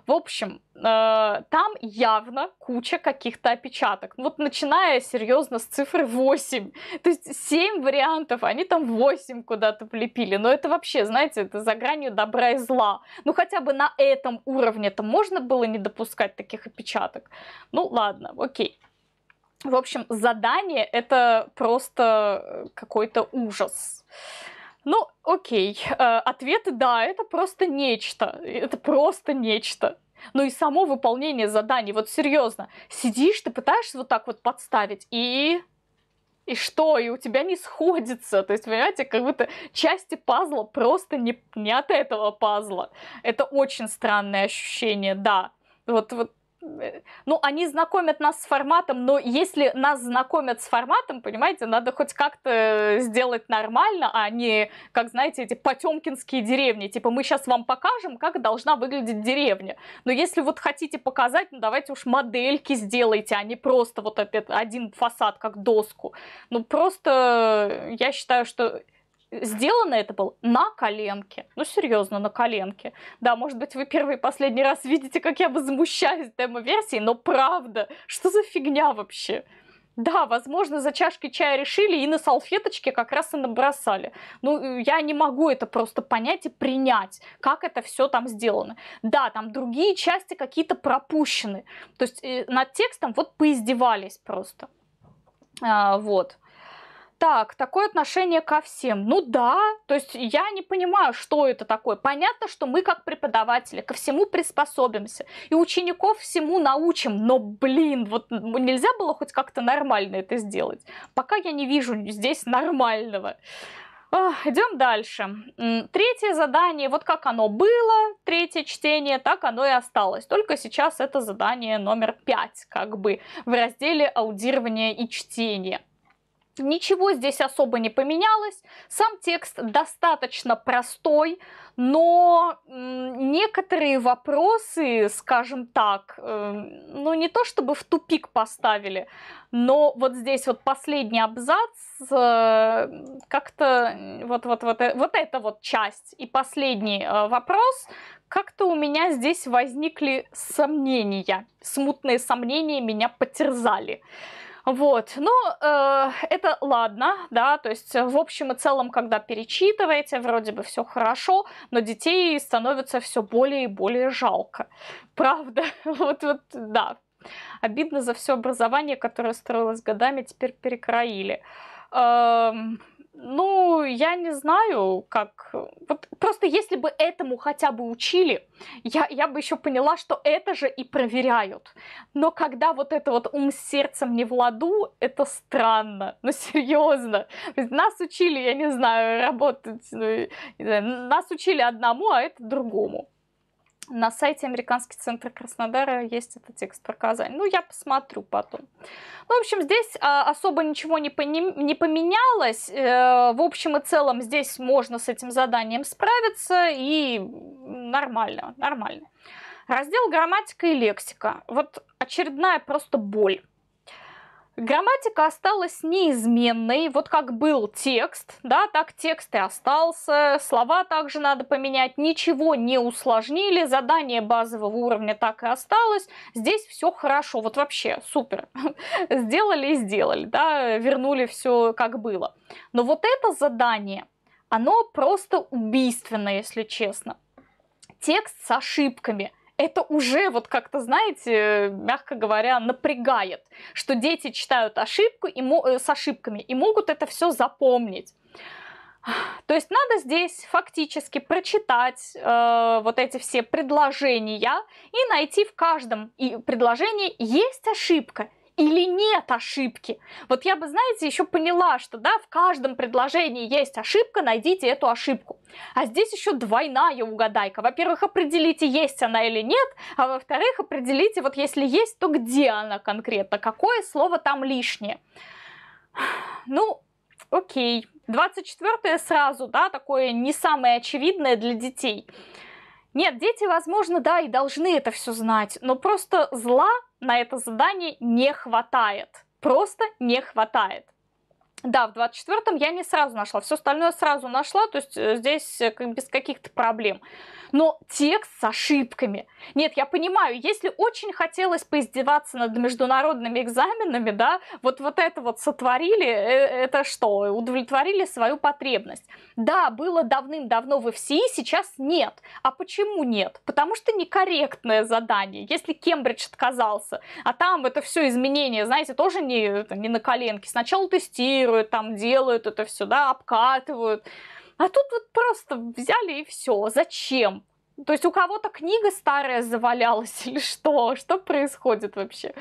В общем, э, там явно куча каких-то опечаток. Вот начиная серьезно с цифры 8. То есть 7 вариантов, они там 8 куда-то влепили. Но это вообще, знаете, это за гранью добра и зла. Ну хотя бы на этом уровне-то можно было не допускать таких опечаток. Ну ладно, окей. В общем, задание это просто э, какой-то ужас. Ну, окей. Э, ответы да, это просто нечто. Это просто нечто. Ну и само выполнение заданий, вот серьезно, сидишь, ты пытаешься вот так вот подставить, и и что, и у тебя не сходится. То есть, понимаете, как будто части пазла просто не, не от этого пазла. Это очень странное ощущение, да. Вот, вот Э, ну, они знакомят нас с форматом, но если нас знакомят с форматом, понимаете, надо хоть как-то сделать нормально, а не, как, знаете, эти потемкинские деревни. Типа, мы сейчас вам покажем, как должна выглядеть деревня. Но если вот хотите показать, ну, давайте уж модельки сделайте, а не просто вот этот один фасад, как доску. Ну, просто я считаю, что сделано это было на коленке. Ну, серьезно, на коленке. Да, может быть, вы первый и последний раз видите, как я возмущаюсь демо-версией, но правда, что за фигня вообще? Да, возможно, за чашкой чая решили и на салфеточке как раз и набросали. Ну, я не могу это просто понять и принять, как это все там сделано. Да, там другие части какие-то пропущены. То есть э, над текстом вот поиздевались просто. А, вот так, такое отношение ко всем. Ну да, то есть я не понимаю, что это такое. Понятно, что мы как преподаватели ко всему приспособимся и учеников всему научим, но, блин, вот нельзя было хоть как-то нормально это сделать. Пока я не вижу здесь нормального. Идем дальше. Третье задание, вот как оно было, третье чтение, так оно и осталось. Только сейчас это задание номер пять, как бы, в разделе аудирования и чтения. Ничего здесь особо не поменялось. Сам текст достаточно простой, но некоторые вопросы, скажем так, эм, ну не то чтобы в тупик поставили, но вот здесь вот последний абзац, э, как-то вот, вот, вот, э, вот эта вот часть и последний э, вопрос, как-то у меня здесь возникли сомнения, смутные сомнения меня потерзали. Вот, ну, э, это ладно, да, то есть э, в общем и целом, когда перечитываете, вроде бы все хорошо, но детей становится все более и более жалко. Правда, вот, вот, да. Обидно за все образование, которое строилось годами, теперь перекроили. Эм... Ну, я не знаю, как... Вот просто если бы этому хотя бы учили, я, я бы еще поняла, что это же и проверяют. Но когда вот это вот ум с сердцем не в ладу, это странно. Ну, серьезно. Нас учили, я не знаю, работать... Ну, не знаю, нас учили одному, а это другому. На сайте Американский центр Краснодара есть этот текст про Казань. Ну, я посмотрю потом. Ну, в общем, здесь а, особо ничего не, пони- не поменялось. Э, в общем и целом, здесь можно с этим заданием справиться и нормально, нормально. Раздел грамматика и лексика. Вот очередная просто боль. Грамматика осталась неизменной, вот как был текст, да, так текст и остался, слова также надо поменять, ничего не усложнили, задание базового уровня так и осталось, здесь все хорошо, вот вообще супер, сделали и сделали, да, вернули все как было. Но вот это задание, оно просто убийственно, если честно. Текст с ошибками – это уже вот как-то, знаете, мягко говоря, напрягает, что дети читают ошибку и, э, с ошибками и могут это все запомнить. То есть надо здесь фактически прочитать э, вот эти все предложения и найти в каждом предложении есть ошибка или нет ошибки. Вот я бы, знаете, еще поняла, что да, в каждом предложении есть ошибка, найдите эту ошибку. А здесь еще двойная угадайка. Во-первых, определите, есть она или нет, а во-вторых, определите, вот если есть, то где она конкретно, какое слово там лишнее. Ну, окей. 24 сразу, да, такое не самое очевидное для детей. Нет, дети, возможно, да, и должны это все знать, но просто зла на это задание не хватает. Просто не хватает. Да, в 24-м я не сразу нашла, все остальное сразу нашла, то есть э, здесь э, без каких-то проблем. Но текст с ошибками. Нет, я понимаю, если очень хотелось поиздеваться над международными экзаменами, да, вот, вот это вот сотворили, э, это что, удовлетворили свою потребность. Да, было давным-давно в ФСИ, сейчас нет. А почему нет? Потому что некорректное задание. Если Кембридж отказался, а там это все изменение, знаете, тоже не, не на коленке. Сначала тестируют, редактируют, там делают это все, да, обкатывают. А тут вот просто взяли и все. Зачем? То есть у кого-то книга старая завалялась или что? Что происходит вообще?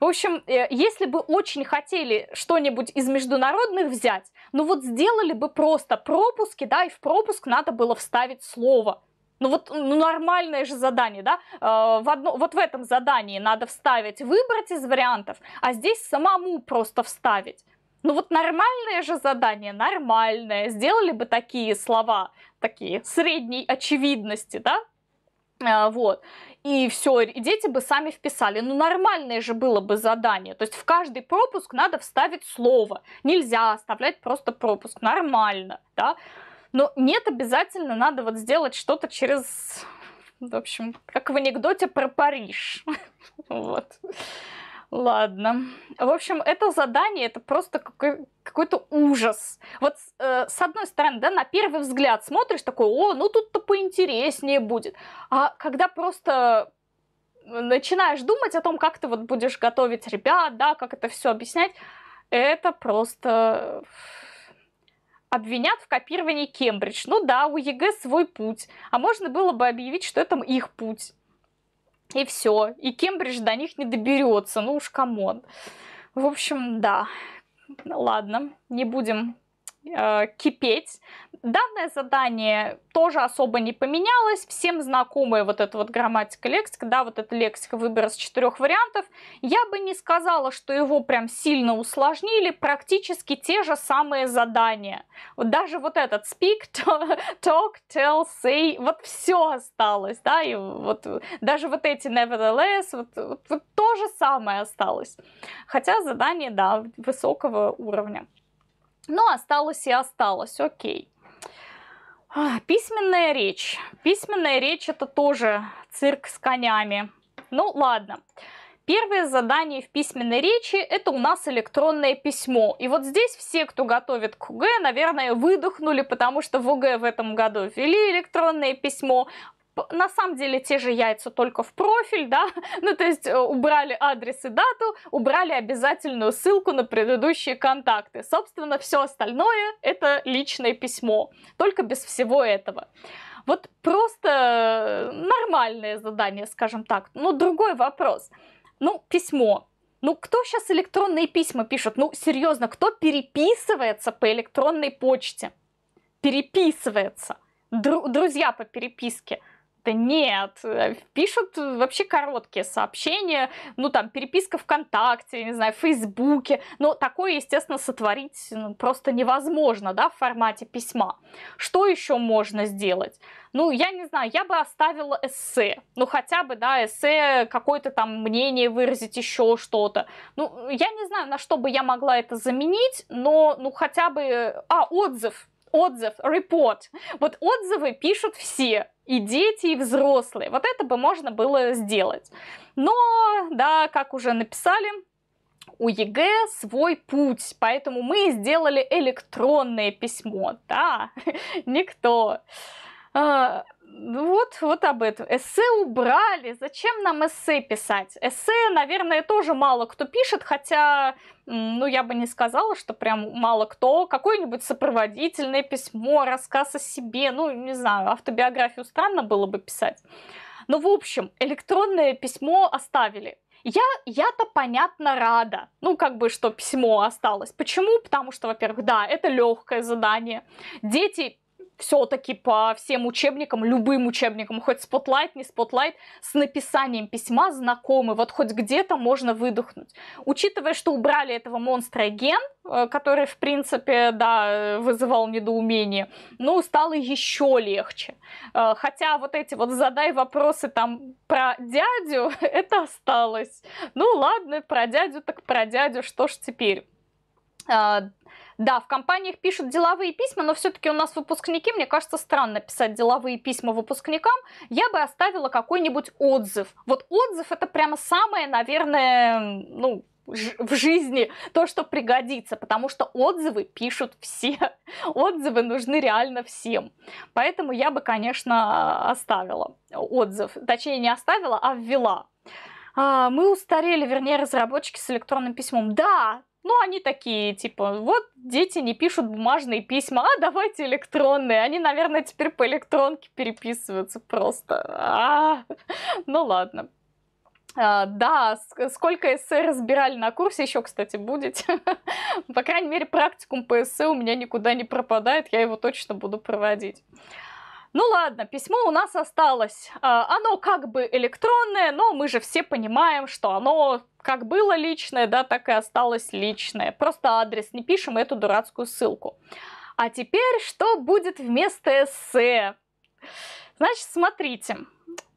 В общем, э, если бы очень хотели что-нибудь из международных взять, ну вот сделали бы просто пропуски, да, и в пропуск надо было вставить слово. Ну вот ну, нормальное же задание, да? Э, в одно, вот в этом задании надо вставить, выбрать из вариантов, а здесь самому просто вставить. Ну вот нормальное же задание, нормальное. Сделали бы такие слова, такие средней очевидности, да? А, вот. И все, и дети бы сами вписали. Ну нормальное же было бы задание. То есть в каждый пропуск надо вставить слово. Нельзя оставлять просто пропуск. Нормально, да? Но нет, обязательно надо вот сделать что-то через в общем, как в анекдоте про Париж. вот. Ладно. В общем, это задание, это просто какой- то ужас. Вот э, с одной стороны, да, на первый взгляд смотришь такой, о, ну тут-то поинтереснее будет. А когда просто э, начинаешь думать о том, как ты вот будешь готовить ребят, да, как это все объяснять, это просто э, обвинят в копировании Кембридж. Ну да, у ЕГЭ свой путь. А можно было бы объявить, что это их путь. И все. И Кембридж до них не доберется. Ну уж камон. В общем, да. Ладно, не будем э, кипеть. Данное задание тоже особо не поменялось. Всем знакомая вот эта вот грамматика лексика, да, вот эта лексика выбора с четырех вариантов. Я бы не сказала, что его прям сильно усложнили, практически те же самые задания. Вот даже вот этот speak, talk, tell, say, вот все осталось, да, и вот даже вот эти nevertheless, вот, вот, вот то же самое осталось. Хотя задание, да, высокого уровня. Ну, осталось и осталось, окей. А, письменная речь. Письменная речь это тоже цирк с конями. Ну, ладно. Первое задание в письменной речи – это у нас электронное письмо. И вот здесь все, кто готовит КГ, наверное, выдохнули, потому что в УГ в этом году ввели электронное письмо, на самом деле те же яйца, только в профиль, да, ну то есть э, убрали адрес и дату, убрали обязательную ссылку на предыдущие контакты. Собственно, все остальное это личное письмо, только без всего этого. Вот просто э, нормальное задание, скажем так. Ну другой вопрос. Ну, письмо. Ну, кто сейчас электронные письма пишет? Ну, серьезно, кто переписывается по электронной почте? Переписывается. Дру- друзья по переписке. Да нет, э, пишут э, вообще короткие сообщения, ну там переписка ВКонтакте, не знаю, в Фейсбуке. Но такое, естественно, сотворить ну, просто невозможно, да, в формате письма. Что еще можно сделать? Ну, я не знаю, я бы оставила эссе. Ну, хотя бы, да, эссе, какое-то там мнение выразить, еще что-то. Ну, я не знаю, на что бы я могла это заменить, но, ну, хотя бы... А, отзыв отзыв, репорт. Вот отзывы пишут все, и дети, и взрослые. Вот это бы можно было сделать. Но, да, как уже написали, у ЕГЭ свой путь, поэтому мы сделали электронное письмо. Да, никто. А, ну вот, вот об этом. Эссе убрали. Зачем нам эссе писать? Эссе, наверное, тоже мало кто пишет, хотя, ну, я бы не сказала, что прям мало кто. Какое-нибудь сопроводительное письмо, рассказ о себе, ну, не знаю, автобиографию странно было бы писать. Но, ну, в общем, электронное письмо оставили. Я, я-то, понятно, рада. Ну, как бы, что письмо осталось. Почему? Потому что, во-первых, да, это легкое задание. Дети все-таки по всем учебникам, любым учебникам, хоть спотлайт, не спотлайт, с написанием письма знакомы, вот хоть где-то можно выдохнуть. Учитывая, что убрали этого монстра ген, э, который, в принципе, да, э, вызывал недоумение, ну, стало еще легче. Э, хотя вот эти вот задай вопросы там про дядю, это осталось. Ну, ладно, про дядю так про дядю, что ж теперь? Да, в компаниях пишут деловые письма, но все-таки у нас выпускники, мне кажется, странно писать деловые письма выпускникам. Я бы оставила какой-нибудь отзыв. Вот отзыв это прямо самое, наверное, ну, в жизни то, что пригодится, потому что отзывы пишут все. Отзывы нужны реально всем. Поэтому я бы, конечно, оставила отзыв. Точнее, не оставила, а ввела. А, мы устарели, вернее, разработчики с электронным письмом. Да, ну, они такие, типа, вот дети не пишут бумажные письма, а давайте электронные. Они, наверное, теперь по электронке переписываются просто. А, ну ладно. А, да, сколько эссе разбирали на курсе, еще, кстати, будет. По крайней мере, практикум по эссе у меня никуда не пропадает, я его точно буду проводить. Ну ладно, письмо у нас осталось. А, оно как бы электронное, но мы же все понимаем, что оно как было личное, да, так и осталось личное. Просто адрес не пишем эту дурацкую ссылку. А теперь что будет вместо эссе? Значит, смотрите.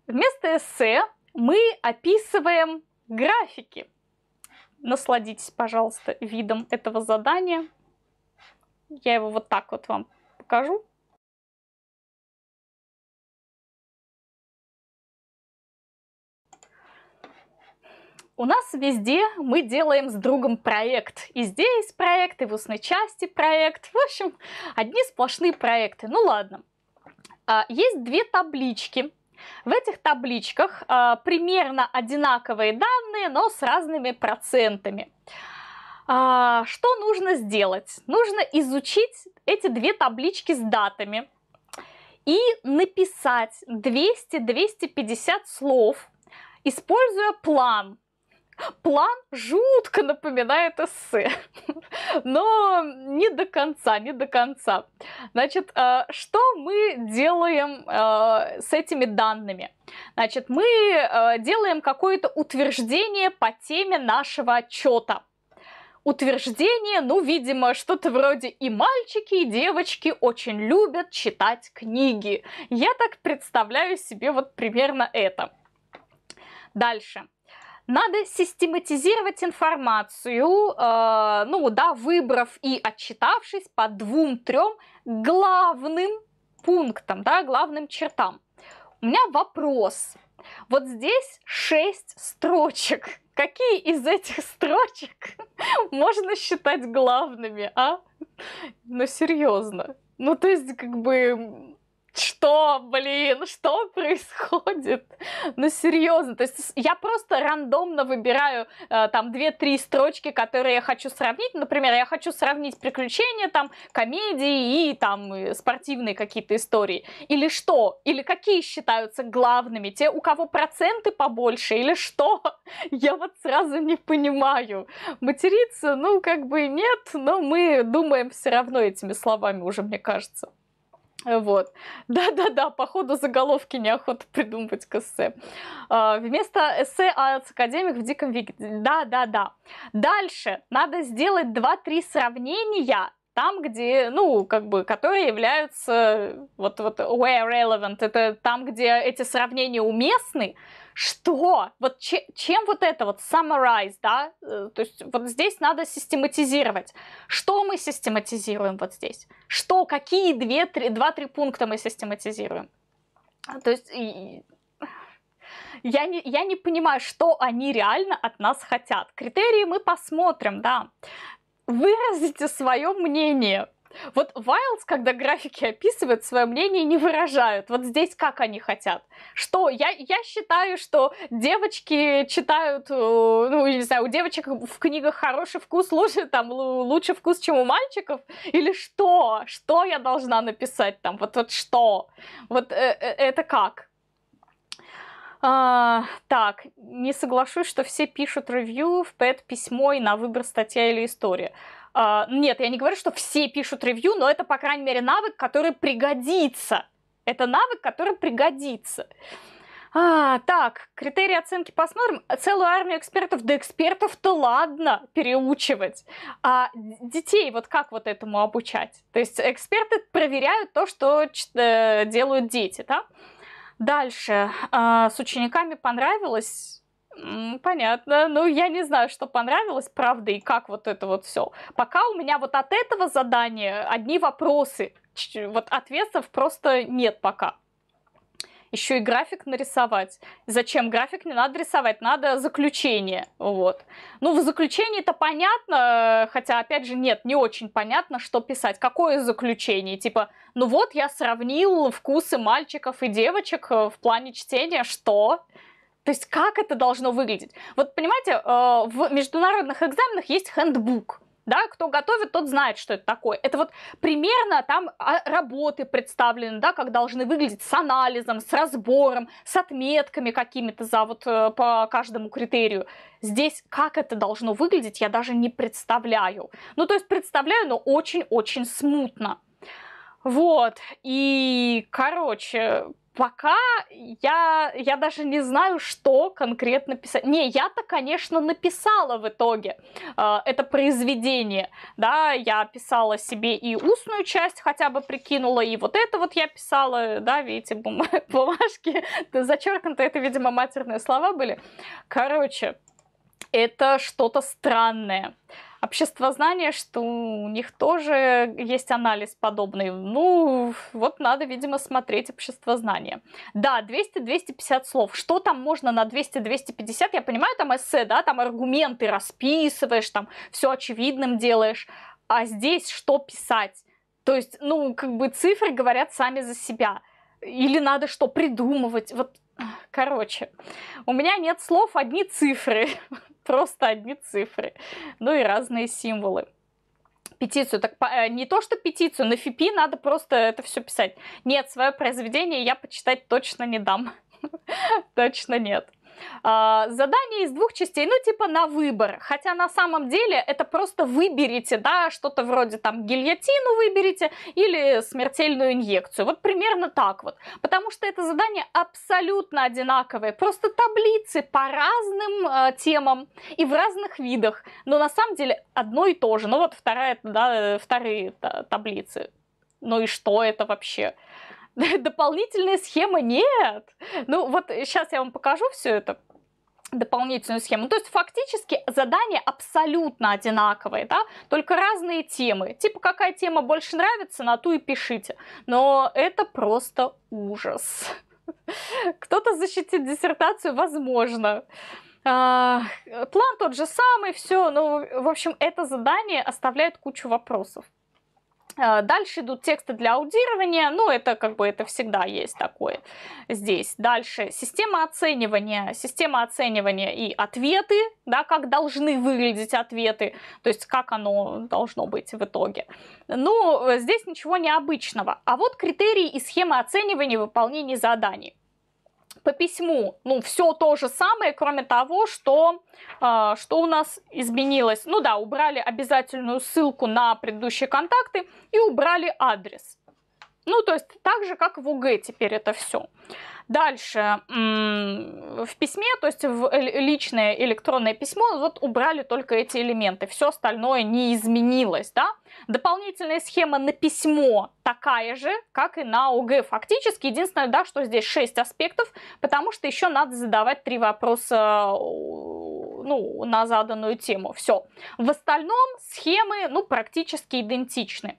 Вместо эссе мы описываем графики. Насладитесь, пожалуйста, видом этого задания. Я его вот так вот вам покажу. У нас везде мы делаем с другом проект. И здесь проект, и в устной части проект. В общем, одни сплошные проекты. Ну ладно. А, есть две таблички. В этих табличках а, примерно одинаковые данные, но с разными процентами. А, что нужно сделать? Нужно изучить эти две таблички с датами и написать 200-250 слов, используя план. План жутко напоминает эссе, но не до конца, не до конца. Значит, э, что мы делаем э, с этими данными? Значит, мы э, делаем какое-то утверждение по теме нашего отчета утверждение, ну, видимо, что-то вроде «и мальчики, и девочки очень любят читать книги». Я так представляю себе вот примерно это. Дальше надо систематизировать информацию, э, ну да, выбрав и отчитавшись по двум-трем главным пунктам, да, главным чертам. У меня вопрос. Вот здесь шесть строчек. Какие из этих строчек можно считать главными, а? Ну, серьезно. Ну, то есть, как бы, что, блин, что происходит? Ну, серьезно, то есть я просто рандомно выбираю э, там 2-3 строчки, которые я хочу сравнить. Например, я хочу сравнить приключения, там, комедии и там спортивные какие-то истории. Или что? Или какие считаются главными? Те, у кого проценты побольше? Или что? Я вот сразу не понимаю. Материться, ну, как бы нет, но мы думаем все равно этими словами уже, мне кажется. Вот. Да-да-да, походу заголовки неохота придумывать к эссе. А, вместо эссе Айлс Академик в диком виде, Да-да-да. Дальше надо сделать 2-3 сравнения там, где, ну, как бы, которые являются, э, вот, вот, where relevant, это там, где эти сравнения уместны, что? Вот че, чем вот это вот summarize, да? Э, то есть вот здесь надо систематизировать. Что мы систематизируем вот здесь? Что, какие две-три, два-три пункта мы систематизируем? А, то есть я не, я не понимаю, что они реально от нас хотят. Критерии мы посмотрим, да. Выразите свое мнение, вот Вайлдс, когда графики описывают, свое мнение не выражают. Вот здесь как они хотят? Что? Я, я считаю, что девочки читают, э, ну, не знаю, у девочек в книгах хороший вкус, лучше, там, лучше вкус, чем у мальчиков? Или что? Что я должна написать там? Вот, вот что? Вот э, э это как? А, так, не соглашусь, что все пишут ревью в пэт письмо и на выбор статья или история. А, нет, я не говорю, что все пишут ревью, но это, по крайней мере, навык, который пригодится. Это навык, который пригодится. А, так, критерии оценки посмотрим. Целую армию экспертов, да экспертов-то ладно переучивать. А детей вот как вот этому обучать? То есть эксперты проверяют то, что э, делают дети, да? Дальше. А, с учениками понравилось Понятно. Ну, я не знаю, что понравилось, правда, и как вот это вот все. Пока у меня вот от этого задания одни вопросы. Вот ответов просто нет пока. Еще и график нарисовать. Зачем график не надо рисовать? Надо заключение. Вот. Ну, в заключении это понятно, хотя, опять же, нет, не очень понятно, что писать. Какое заключение? Типа, ну вот, я сравнил вкусы мальчиков и девочек э, в плане чтения. Что? Что? То есть как это должно выглядеть? Вот понимаете, э, в международных экзаменах есть хендбук. Да, кто готовит, тот знает, что это такое. Это вот примерно там а, работы представлены, да, как должны выглядеть с анализом, с разбором, с отметками какими-то за вот э, по каждому критерию. Здесь как это должно выглядеть, я даже не представляю. Ну, то есть представляю, но очень-очень смутно. Вот, и, короче, пока я, я даже не знаю, что конкретно писать. Не, я-то, конечно, написала в итоге э, это произведение, да, я писала себе и устную часть хотя бы прикинула, и вот это вот я писала, да, видите, бум- бумажки, зачеркнуты. это, видимо, матерные слова были. Короче, это что-то странное обществознание, что у них тоже есть анализ подобный. Ну, вот надо, видимо, смотреть обществознание. Да, 200-250 слов. Что там можно на 200-250? Я понимаю, там эссе, да, там аргументы расписываешь, там все очевидным делаешь. А здесь что писать? То есть, ну, как бы цифры говорят сами за себя. Или надо что придумывать? Вот, короче, у меня нет слов, одни цифры. просто одни цифры, ну и разные символы. Петицию, так э, не то что петицию, на ФИПИ надо просто это все писать. Нет, свое произведение я почитать точно не дам. Точно нет. А, задание из двух частей, ну, типа на выбор. Хотя на самом деле это просто выберите, да, что-то вроде там гильотину выберите или смертельную инъекцию. Вот примерно так вот. Потому что это задание абсолютно одинаковое. Просто таблицы по разным э, темам и в разных видах. Но на самом деле одно и то же. Ну, вот вторая, да, э, вторые таблицы. Ну и что это вообще? дополнительная схема нет. Ну вот сейчас я вам покажу все это дополнительную схему. То есть фактически задания абсолютно одинаковые, да, только разные темы. Типа какая тема больше нравится, на ту и пишите. Но это просто ужас. Кто-то защитит диссертацию, возможно. А, план тот же самый, все, ну, в общем, это задание оставляет кучу вопросов. Э, дальше идут тексты для аудирования, ну это как бы это всегда есть такое здесь. Дальше система оценивания, система оценивания и ответы, да, как должны выглядеть ответы, то есть как оно должно быть в итоге. Ну э, здесь ничего необычного. А вот критерии и схема оценивания выполнения заданий по письму, ну, все то же самое, кроме того, что, э, что у нас изменилось. Ну да, убрали обязательную ссылку на предыдущие контакты и убрали адрес. Ну, то есть так же, как в УГ теперь это все. Дальше в письме, то есть в личное электронное письмо, вот убрали только эти элементы, все остальное не изменилось, да. Дополнительная схема на письмо такая же, как и на ОГЭ фактически. Единственное, да, что здесь 6 аспектов, потому что еще надо задавать три вопроса э, ну, на заданную тему. Все. В остальном схемы ну, практически идентичны.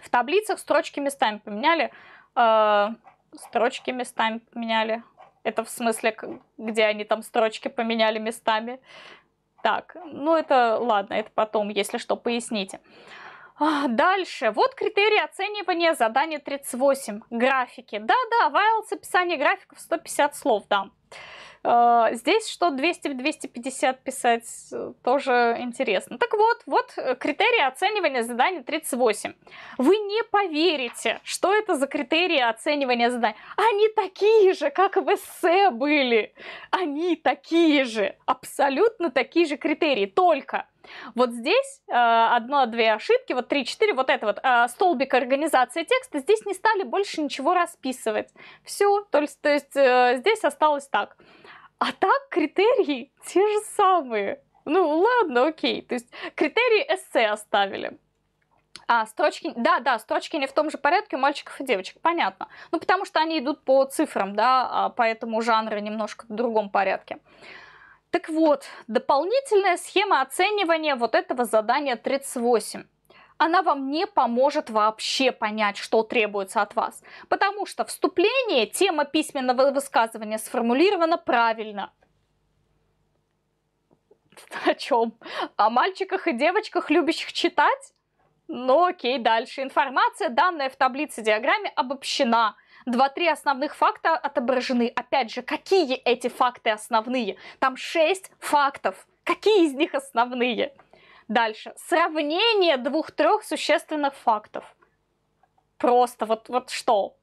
В таблицах строчки местами поменяли. Э строчки местами поменяли. Это в смысле, где они там строчки поменяли местами. Так, ну это ладно, это потом, если что, поясните. А, дальше. Вот критерии оценивания задания 38. Графики. Да-да, Вайлс описание графиков 150 слов, да. А, здесь что 200-250 писать э, тоже интересно. Так вот, вот э, критерии оценивания задания 38. Вы не поверите, что это за критерии оценивания заданий. Они такие же, как в эссе были. Они такие же, абсолютно такие же критерии. Только вот здесь э, а, одно-две ошибки, вот три-четыре, вот это вот а, столбик организации текста, здесь не стали больше ничего расписывать. Все, то есть, то э, есть здесь осталось так. А так критерии те же самые. Ну ладно, окей. То есть критерии эссе оставили. А, строчки, да, да, строчки не в том же порядке у мальчиков и девочек, понятно. Ну, потому что они идут по цифрам, да, а, поэтому жанры немножко в другом порядке. Так вот, дополнительная схема оценивания вот этого задания 38 она вам не поможет вообще понять, что требуется от вас. Потому что вступление, тема письменного высказывания сформулирована правильно. О чем? О мальчиках и девочках, любящих читать? Ну окей, дальше. Информация, данная в таблице диаграмме, обобщена – Два-три основных факта отображены. Опять же, какие эти факты основные? Там шесть фактов. Какие из них основные? Дальше. Сравнение двух-трех существенных фактов. Просто вот, вот что?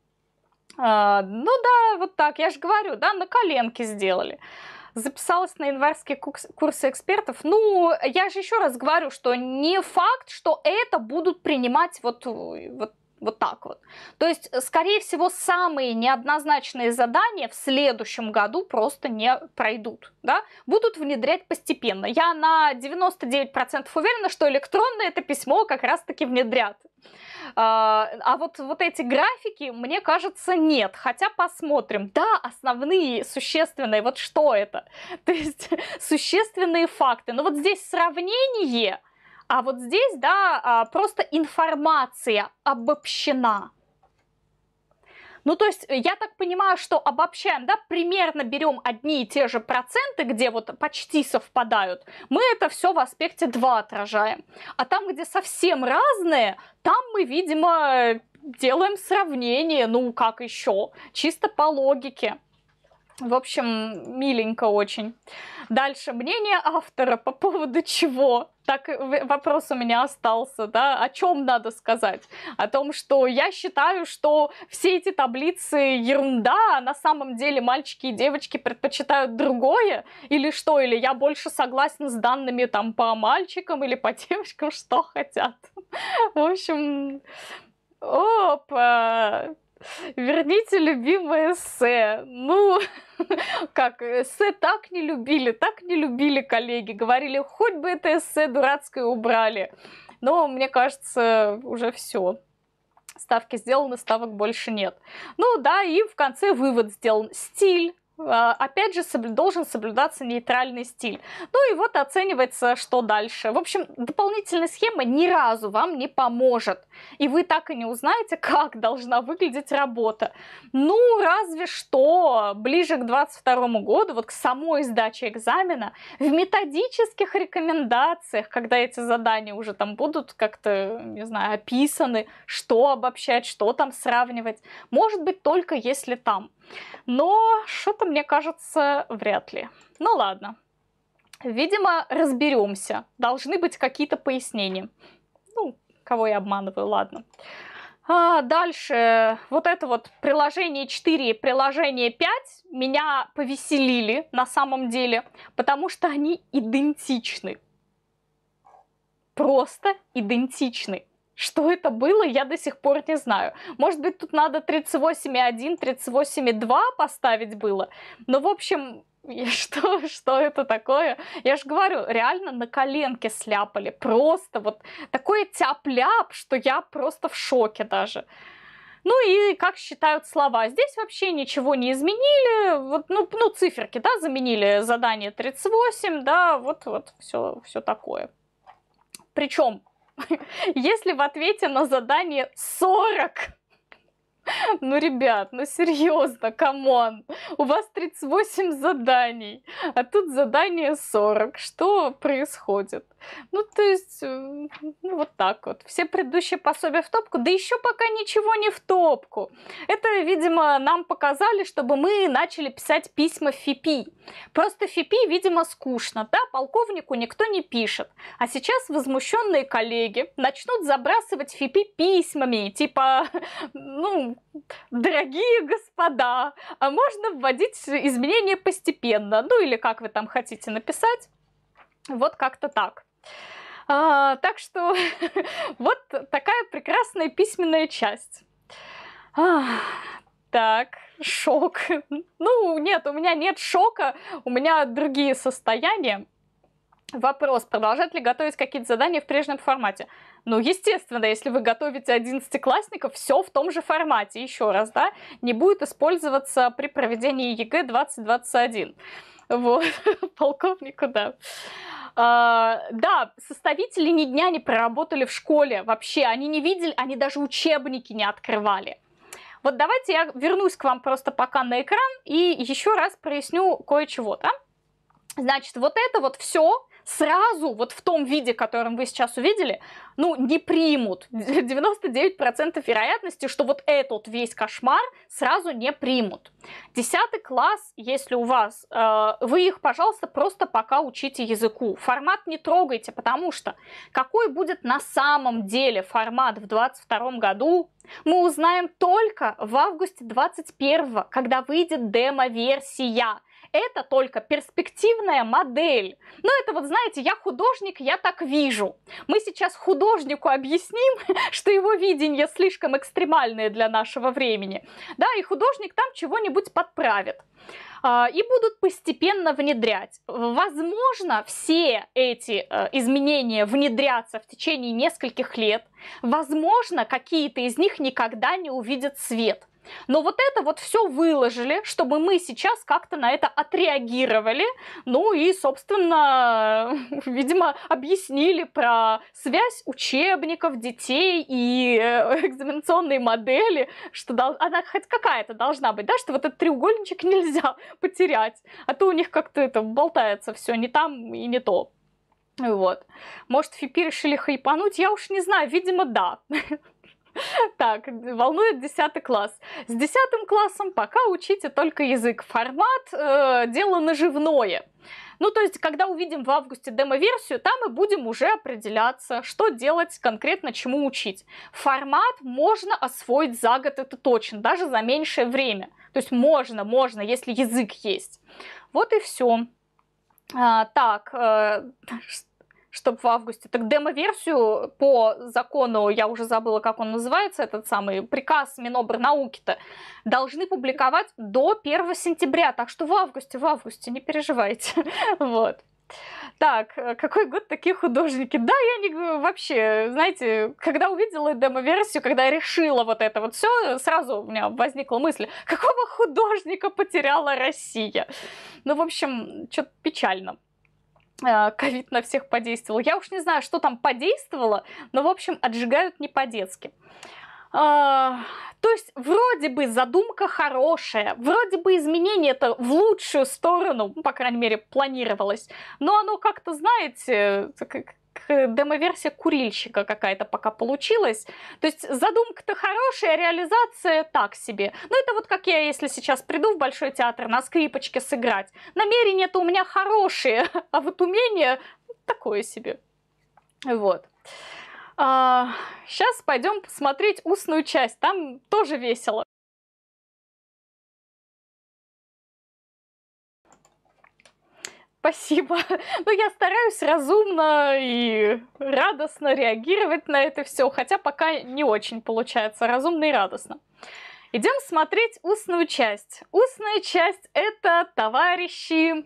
А, ну да, вот так, я же говорю, да, на коленке сделали записалась на январские курсы экспертов. Ну, я же еще раз говорю, что не факт, что это будут принимать вот, вот вот так вот. То есть, э, скорее всего, самые неоднозначные задания в следующем году просто не пройдут. Да? Будут внедрять постепенно. Я на 99% уверена, что электронное это письмо как раз-таки внедрят. А, а вот, вот эти графики, мне кажется, нет. Хотя посмотрим. Да, основные, существенные, вот что это? То есть, существенные факты. Но вот здесь сравнение, а вот здесь, да, а, просто информация обобщена. Ну, то есть, я так понимаю, что обобщаем, да, примерно берем одни и те же проценты, где вот почти совпадают, мы это все в аспекте 2 отражаем. А там, где совсем разные, там мы, видимо, делаем сравнение, ну, как еще, чисто по логике. В общем, миленько очень. Дальше, мнение автора по поводу чего? Так вопрос у меня остался, да, о чем надо сказать? О том, что я считаю, что все эти таблицы ерунда, а на самом деле мальчики и девочки предпочитают другое, или что, или я больше согласен с данными там по мальчикам или по девочкам, что хотят. В общем, опа, Верните любимое эссе. Ну, как, эссе так не любили, так не любили коллеги. Говорили, хоть бы это эссе дурацкое убрали. Но, мне кажется, уже все. Ставки сделаны, ставок больше нет. Ну да, и в конце вывод сделан. Стиль а, опять же, должен соблюдаться нейтральный стиль. Ну и вот оценивается, что дальше. В общем, дополнительная схема ни разу вам не поможет. И вы так и не узнаете, как должна выглядеть работа. Ну, разве что ближе к 22 году, вот к самой сдаче экзамена, в методических рекомендациях, когда эти задания уже там будут как-то, не знаю, описаны, что обобщать, что там сравнивать, может быть, только если там. Но что-то, мне кажется, вряд ли. Ну ладно. Видимо, разберемся. Должны быть какие-то пояснения. Ну, кого я обманываю, ладно. А дальше, вот это вот приложение 4 и приложение 5 меня повеселили на самом деле, потому что они идентичны. Просто идентичны. Что это было, я до сих пор не знаю. Может быть, тут надо 38,1, 38,2 поставить было. Но, в общем, что, что это такое? Я же говорю, реально на коленке сляпали. Просто вот такой тяп-ляп, что я просто в шоке даже. Ну и как считают слова. Здесь вообще ничего не изменили. Вот, ну, ну, циферки, да, заменили задание 38, да, вот, вот, все, все такое. Причем если в ответе на задание 40 ну, ребят, ну серьезно, камон. У вас 38 заданий, а тут задание 40. Что происходит? Ну, то есть, э, ну, вот так вот. Все предыдущие пособия в топку, да еще пока ничего не в топку. Это, видимо, нам показали, чтобы мы начали писать письма ФИПИ. Просто ФИПИ, видимо, скучно, да, полковнику никто не пишет. А сейчас возмущенные коллеги начнут забрасывать ФИПИ письмами, типа, ну, дорогие господа, а можно вводить изменения постепенно, ну или как вы там хотите написать, вот как-то так. А, так что вот такая прекрасная письменная часть. А, так, шок. Ну, нет, у меня нет шока, у меня другие состояния. Вопрос, продолжать ли готовить какие-то задания в прежнем формате? Ну, естественно, если вы готовите 11-классников, все в том же формате, еще раз, да, не будет использоваться при проведении ЕГЭ 2021. Вот, полковнику, да. А, да, составители ни дня не проработали в школе вообще. Они не видели, они даже учебники не открывали. Вот давайте я вернусь к вам просто пока на экран и еще раз проясню кое-чего, да? Значит, вот это вот все сразу, вот в том виде, которым вы сейчас увидели, ну, не примут. 99% вероятности, что вот этот весь кошмар сразу не примут. Десятый класс, если у вас, э, вы их, пожалуйста, просто пока учите языку. Формат не трогайте, потому что какой будет на самом деле формат в 2022 году, мы узнаем только в августе 21 когда выйдет демо-версия это только перспективная модель. Но ну, это вот, знаете, я художник, я так вижу. Мы сейчас художнику объясним, что его видение слишком экстремальное для нашего времени. Да, и художник там чего-нибудь подправит а, и будут постепенно внедрять. Возможно, все эти э, изменения внедрятся в течение нескольких лет. Возможно, какие-то из них никогда не увидят свет. Но вот это вот все выложили, чтобы мы сейчас как-то на это отреагировали, ну и, собственно, видимо, объяснили про связь учебников, детей и э, экзаменационные модели, что она хоть какая-то должна быть, да, что вот этот треугольничек нельзя потерять, а то у них как-то это болтается все не там и не то. Вот. Может, фипи решили хайпануть? Я уж не знаю, видимо, да. Так, волнует 10 класс. С 10 классом пока учите только язык. Формат э, дело наживное. Ну, то есть, когда увидим в августе демо-версию, там мы будем уже определяться, что делать конкретно, чему учить. Формат можно освоить за год, это точно, даже за меньшее время. То есть, можно, можно, если язык есть. Вот и все. А, так, э, чтобы в августе. Так демо-версию по закону, я уже забыла, как он называется, этот самый приказ Минобрнауки-то, должны публиковать до 1 сентября. Так что в августе, в августе, не переживайте. Вот. Так, э, какой год такие художники? Да, я не вообще, знаете, когда увидела демо-версию, когда я решила вот это вот все, сразу у меня возникла мысль, какого художника потеряла Россия? Ну, в общем, что-то печально. А, ковид на всех подействовал. Я уж не знаю, что там подействовало, но, в общем, отжигают не по-детски. А, то есть вроде бы задумка хорошая, вроде бы изменение это в лучшую сторону, по крайней мере, планировалось, но оно как-то, знаете, демоверсия курильщика какая-то пока получилась. То есть задумка-то хорошая, реализация так себе. Но ну, это вот как я, если сейчас приду в Большой театр на скрипочке сыграть. Намерения-то у меня хорошие, а вот умение такое себе. Вот. А, сейчас пойдем посмотреть устную часть. Там тоже весело. спасибо. Но я стараюсь разумно и радостно реагировать на это все, хотя пока не очень получается разумно и радостно. Идем смотреть устную часть. Устная часть это товарищи.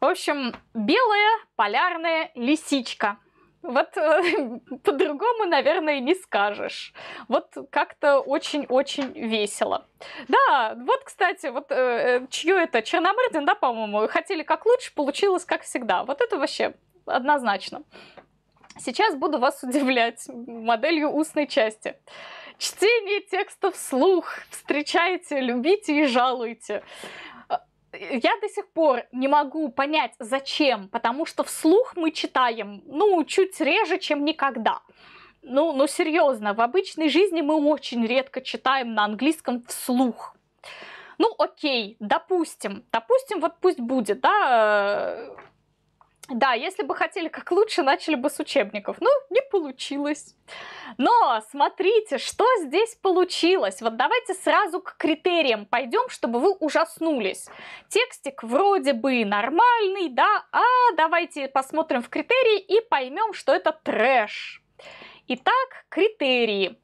В общем, белая полярная лисичка. Вот э, по-другому, наверное, не скажешь. Вот как-то очень-очень весело. Да, вот, кстати, вот э, э чье это? Черномырдин, да, по-моему? Хотели как лучше, получилось как всегда. Вот это вообще однозначно. Сейчас буду вас удивлять моделью устной части. Чтение текста вслух. Встречайте, любите и жалуйте. Э, я до сих пор не могу понять, зачем, потому что вслух мы читаем, ну, чуть реже, чем никогда. Ну, ну серьезно, в обычной жизни мы очень редко читаем на английском вслух. Ну, окей, допустим, допустим, вот пусть будет, да, э, да, если бы хотели как лучше, начали бы с учебников. Ну, не получилось. Но смотрите, что здесь получилось. Вот давайте сразу к критериям пойдем, чтобы вы ужаснулись. Текстик вроде бы нормальный, да, а давайте посмотрим в критерии и поймем, что это трэш. Итак, критерии.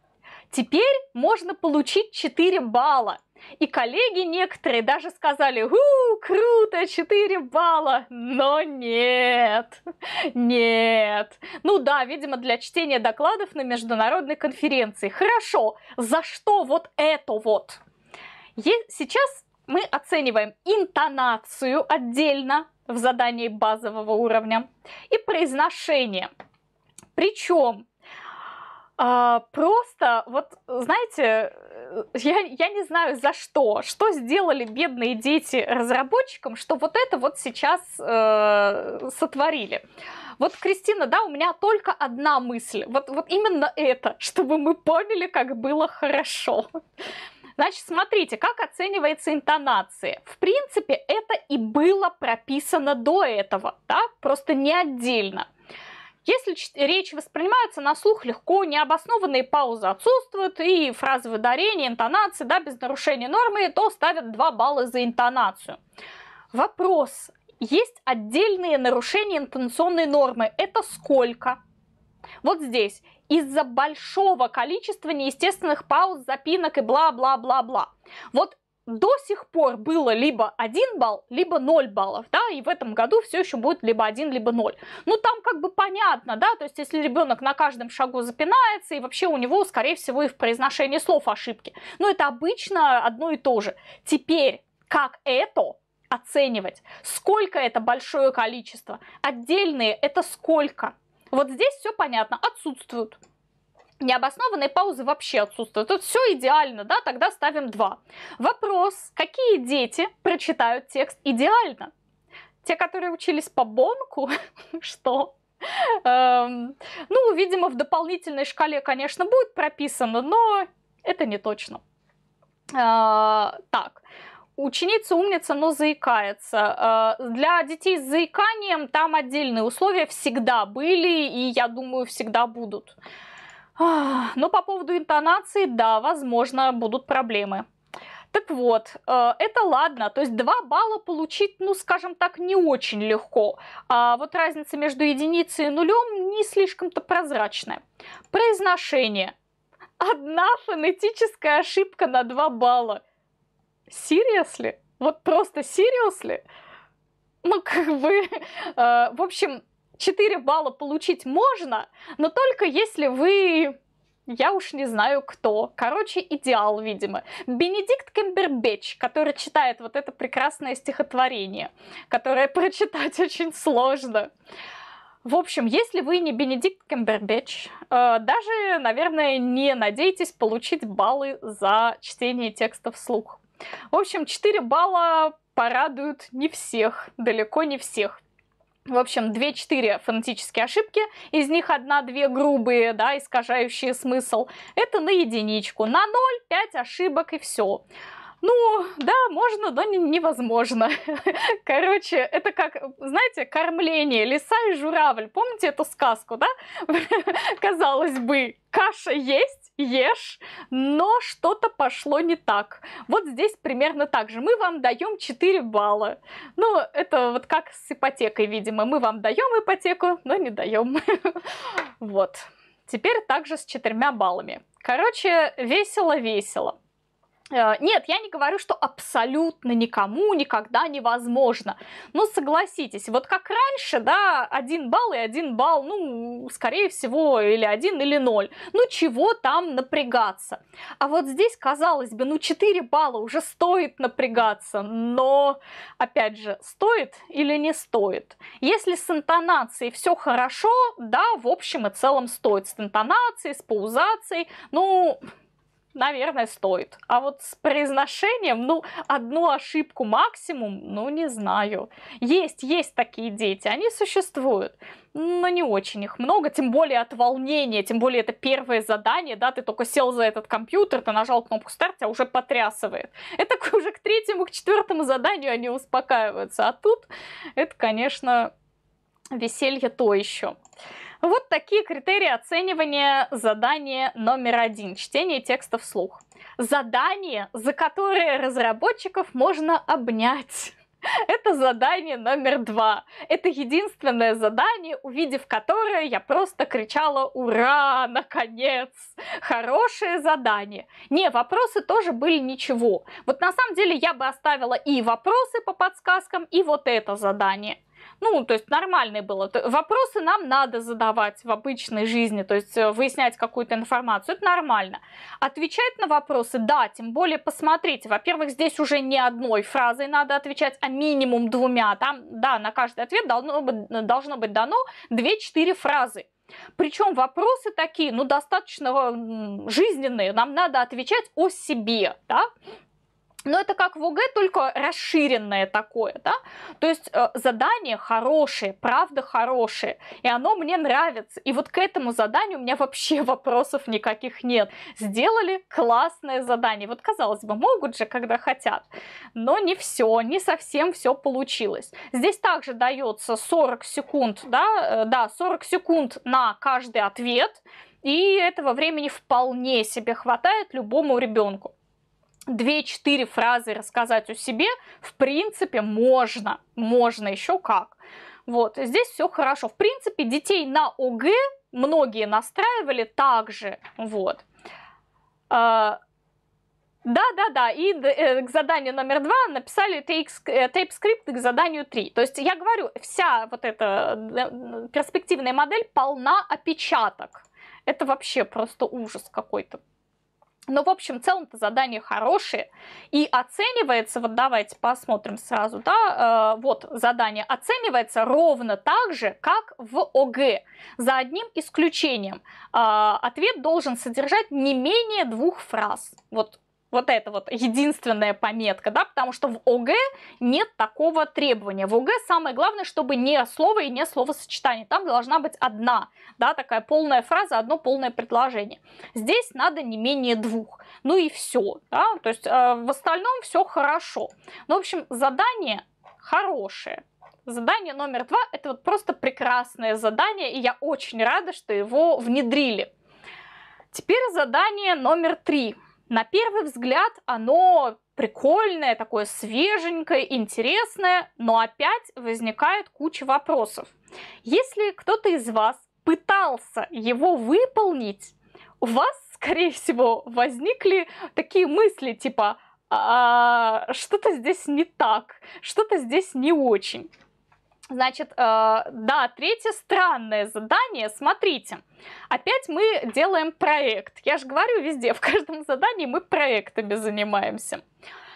Теперь можно получить 4 балла. И коллеги некоторые даже сказали, у, круто, 4 балла, но нет, нет. Ну да, видимо, для чтения докладов на международной конференции. Хорошо, за что вот это вот? Сейчас мы оцениваем интонацию отдельно в задании базового уровня и произношение. Причем а, просто, вот, знаете, э, я, я не знаю за что, что сделали бедные дети разработчикам, что вот это вот сейчас э, сотворили. Вот, Кристина, да, у меня только одна мысль. Вот, вот именно это, чтобы мы поняли, как было хорошо. Значит, смотрите, как оценивается интонация. В принципе, это и было прописано до этого, да, просто не отдельно. Если речь воспринимается на слух легко, необоснованные паузы отсутствуют, и фразы выдарения, интонации, да, без нарушения нормы, то ставят 2 балла за интонацию. Вопрос. Есть отдельные нарушения интонационной нормы. Это сколько? Вот здесь. Из-за большого количества неестественных пауз, запинок и бла-бла-бла-бла. Вот до сих пор было либо 1 балл, либо 0 баллов, да, и в этом году все еще будет либо 1, либо 0. Ну, там как бы понятно, да, то есть если ребенок на каждом шагу запинается, и вообще у него, скорее всего, и в произношении слов ошибки. Но это обычно одно и то же. Теперь, как это оценивать? Сколько это большое количество? Отдельные это сколько? Вот здесь все понятно, отсутствуют необоснованные паузы вообще отсутствуют. Тут все идеально, да, тогда ставим 2. Вопрос, какие дети прочитают текст идеально? Те, которые учились по бонку, что? Эм, ну, видимо, в дополнительной шкале, конечно, будет прописано, но это не точно. Э, так, ученица умница, но заикается. Э, для детей с заиканием там отдельные условия всегда были и, я думаю, всегда будут. Но ну, по поводу интонации, да, возможно, будут проблемы. Так вот, э, это ладно, то есть 2 балла получить, ну, скажем так, не очень легко. А вот разница между единицей и нулем не слишком-то прозрачная. Произношение. Одна фонетическая ошибка на 2 балла. Seriously? Вот просто seriously? Ну, как бы... Э, в общем, 4 балла получить можно, но только если вы я уж не знаю кто. Короче, идеал, видимо. Бенедикт Кембербэтч, который читает вот это прекрасное стихотворение, которое прочитать очень сложно. В общем, если вы не Бенедикт Кембербэтч, э, даже, наверное, не надейтесь получить баллы за чтение текста вслух. В общем, 4 балла порадуют не всех, далеко не всех. В общем, 2-4 фонетические ошибки, из них одна-две грубые, да, искажающие смысл. Это на единичку. На 0 5 ошибок и все. Ну, да, можно, но невозможно. Короче, это как, знаете, кормление. Лиса и журавль. Помните эту сказку, да? Казалось бы, каша есть, ешь, но что-то пошло не так. Вот здесь примерно так же. Мы вам даем 4 балла. Ну, это вот как с ипотекой, видимо. Мы вам даем ипотеку, но не даем. Вот. Теперь также с четырьмя баллами. Короче, весело-весело. Э, нет, я не говорю, что абсолютно никому никогда невозможно. Но ну, согласитесь, вот как раньше, да, один балл и один балл, ну, скорее всего, или один, или ноль. Ну, чего там напрягаться? А вот здесь, казалось бы, ну, 4 балла уже стоит напрягаться. Но, опять же, стоит или не стоит? Если с интонацией все хорошо, да, в общем и целом стоит. С интонацией, с паузацией, ну, наверное, стоит. А вот с произношением, ну, одну ошибку максимум, ну, не знаю. Есть, есть такие дети, они существуют, но не очень их много, тем более от волнения, тем более это первое задание, да, ты только сел за этот компьютер, ты нажал кнопку старт, а уже потрясывает. Это уже к третьему, к четвертому заданию они успокаиваются, а тут это, конечно, веселье то еще. Вот такие критерии оценивания задания номер один. Чтение текста вслух. Задание, за которое разработчиков можно обнять. Это задание номер два. Это единственное задание, увидев которое, я просто кричала «Ура! Наконец!» Хорошее задание. Не, вопросы тоже были ничего. Вот на самом деле я бы оставила и вопросы по подсказкам, и вот это задание. Ну, то есть нормальный было. Вопросы нам надо задавать в обычной жизни, то есть э, выяснять какую-то информацию, это нормально. Отвечать на вопросы, да, тем более посмотрите. Во-первых, здесь уже не одной фразой надо отвечать, а минимум двумя. Там, да, на каждый ответ должно быть, должно быть дано 2-4 фразы. Причем вопросы такие, ну, достаточно э, жизненные, нам надо отвечать о себе, да, но это как в ОГЭ, только расширенное такое, да? То есть э, задание хорошее, правда хорошее, и оно мне нравится. И вот к этому заданию у меня вообще вопросов никаких нет. Сделали классное задание. Вот казалось бы, могут же, когда хотят. Но не все, не совсем все получилось. Здесь также дается 40 секунд, да, э, да, 40 секунд на каждый ответ. И этого времени вполне себе хватает любому ребенку две-четыре фразы рассказать о себе, в принципе, можно. Можно еще как. Вот, здесь все хорошо. В принципе, детей на ОГЭ многие настраивали также. Вот. Да, да, да. И э, к заданию номер два написали э, тейп-скрипт к заданию три. То есть я говорю, вся вот эта э, перспективная модель полна опечаток. Это вообще просто ужас какой-то. Но, в общем, в целом-то задания хорошие. И оценивается, вот давайте посмотрим сразу, да, э, вот задание оценивается ровно так же, как в ОГЭ, за одним исключением. Э, ответ должен содержать не менее двух фраз. Вот вот это вот единственная пометка, да, потому что в ОГЭ нет такого требования. В ОГЭ самое главное, чтобы не слово и не словосочетание. Там должна быть одна, да, такая полная фраза, одно полное предложение. Здесь надо не менее двух. Ну и все, да, то есть э, в остальном все хорошо. Ну, в общем, задание хорошее. Задание номер два – это вот просто прекрасное задание, и я очень рада, что его внедрили. Теперь задание номер три – на первый взгляд оно прикольное, такое свеженькое, интересное, но опять возникает куча вопросов. Если кто-то из вас пытался его выполнить, у вас, скорее всего, возникли такие мысли типа а, что-то здесь не так, что-то здесь не очень. Значит, э, да, третье странное задание, смотрите. Опять мы делаем проект. Я же говорю везде, в каждом задании мы проектами занимаемся.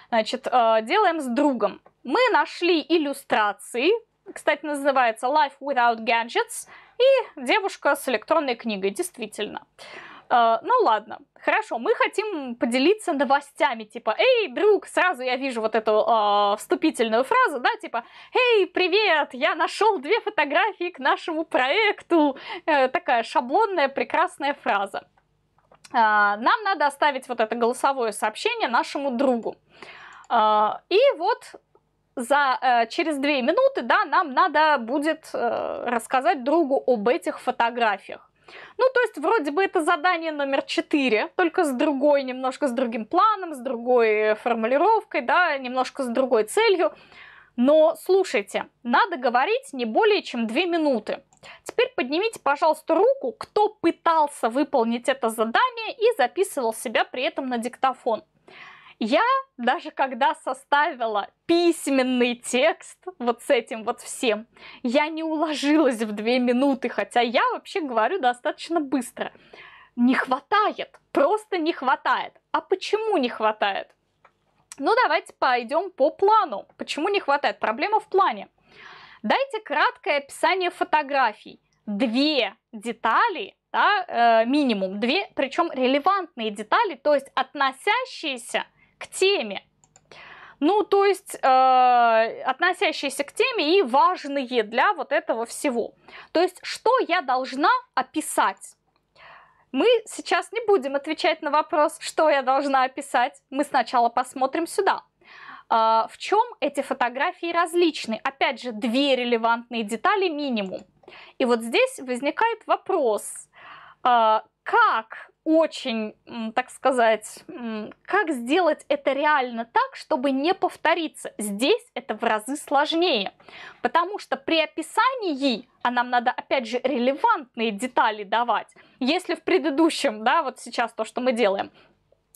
Значит, э, делаем с другом. Мы нашли иллюстрации, кстати, называется Life Without Gadgets, и девушка с электронной книгой, действительно. Действительно. Э, ну ладно, хорошо, мы хотим поделиться новостями, типа, эй, друг, сразу я вижу вот эту э, вступительную фразу, да, типа, эй, привет, я нашел две фотографии к нашему проекту, э, такая шаблонная прекрасная фраза. Э, нам надо оставить вот это голосовое сообщение нашему другу. Э, и вот за, э, через две минуты, да, нам надо будет э, рассказать другу об этих фотографиях. Ну, то есть, вроде бы это задание номер 4, только с другой, немножко с другим планом, с другой формулировкой, да, немножко с другой целью. Но слушайте, надо говорить не более чем 2 минуты. Теперь поднимите, пожалуйста, руку, кто пытался выполнить это задание и записывал себя при этом на диктофон. Я даже когда составила письменный текст вот с этим вот всем, я не уложилась в две минуты, хотя я вообще говорю достаточно быстро. Не хватает, просто не хватает. А почему не хватает? Ну давайте пойдем по плану. Почему не хватает? Проблема в плане. Дайте краткое описание фотографий. Две детали, да, э, минимум, две, причем релевантные детали, то есть относящиеся к теме. Ну, то есть, э, относящиеся к теме и важные для вот этого всего. То есть, что я должна описать? Мы сейчас не будем отвечать на вопрос, что я должна описать. Мы сначала посмотрим сюда. Э, в чем эти фотографии различны? Опять же, две релевантные детали минимум. И вот здесь возникает вопрос, э, как очень, так сказать, как сделать это реально так, чтобы не повториться. Здесь это в разы сложнее, потому что при описании, а нам надо, опять же, релевантные детали давать. Если в предыдущем, да, вот сейчас то, что мы делаем,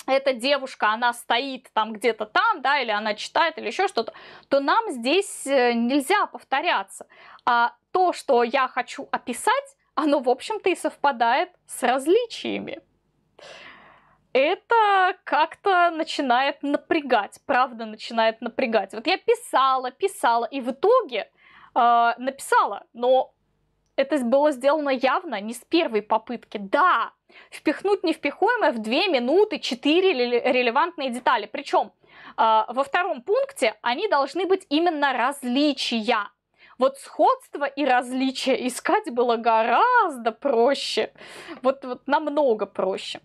эта девушка, она стоит там где-то там, да, или она читает, или еще что-то, то нам здесь э, нельзя повторяться. А то, что я хочу описать, оно, в общем-то, и совпадает с различиями это как-то начинает напрягать, правда начинает напрягать. Вот я писала, писала, и в итоге э, написала, но это было сделано явно не с первой попытки. Да, впихнуть невпихуемое в 2 минуты 4 релевантные детали. Причем э, во втором пункте они должны быть именно различия. Вот сходство и различия искать было гораздо проще. Вот, вот намного проще.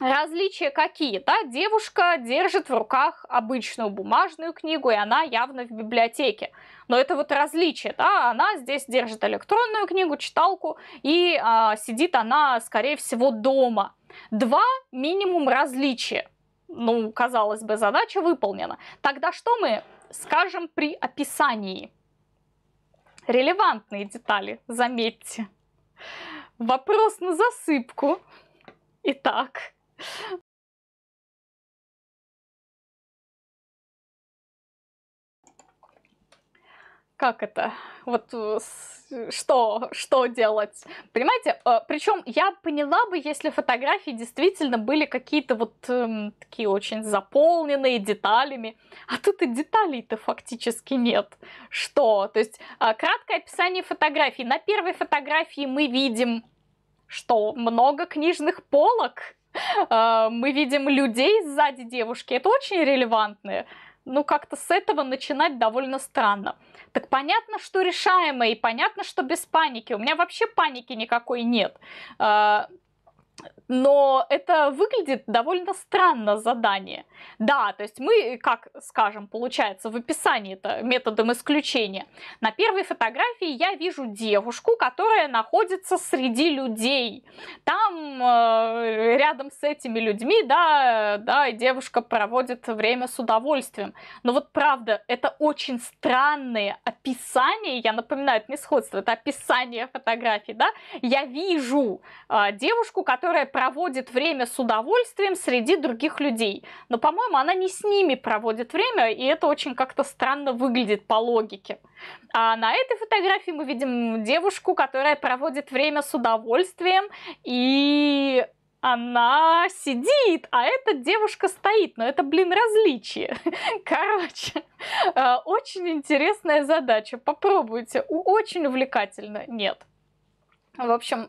Различия какие? Да, девушка держит в руках обычную бумажную книгу, и она явно в библиотеке. Но это вот различие, да, она здесь держит электронную книгу, читалку, и а, сидит она, скорее всего, дома. Два минимум различия. Ну, казалось бы, задача выполнена. Тогда что мы скажем при описании? Релевантные детали, заметьте. Вопрос на засыпку. Итак, как это? Вот э, э, что, что делать? Понимаете, а, причем я поняла бы, если фотографии действительно были какие-то вот эм, такие очень заполненные деталями, а тут и деталей-то фактически нет. Что? То есть а, краткое описание фотографии. На первой фотографии мы видим что много книжных полок, а, мы видим людей сзади девушки, это очень релевантные Но ну, как-то с этого начинать довольно странно. Так понятно, что решаемо, и понятно, что без паники. У меня вообще паники никакой нет. А, но это выглядит довольно странно задание. Да, то есть мы, как скажем, получается в описании это методом исключения. На первой фотографии я вижу девушку, которая находится среди людей. Там э, рядом с этими людьми, да, да, и девушка проводит время с удовольствием. Но вот правда, это очень странное описание, Я напоминаю, это не сходство, это описание фотографии, да. Я вижу э, девушку, которая которая проводит время с удовольствием среди других людей. Но, по-моему, она не с ними проводит время, и это очень как-то странно выглядит по логике. А на этой фотографии мы видим девушку, которая проводит время с удовольствием, и она сидит, а эта девушка стоит. Но это, блин, различие. Короче, э, очень интересная задача. Попробуйте. Очень увлекательно. Нет. В общем,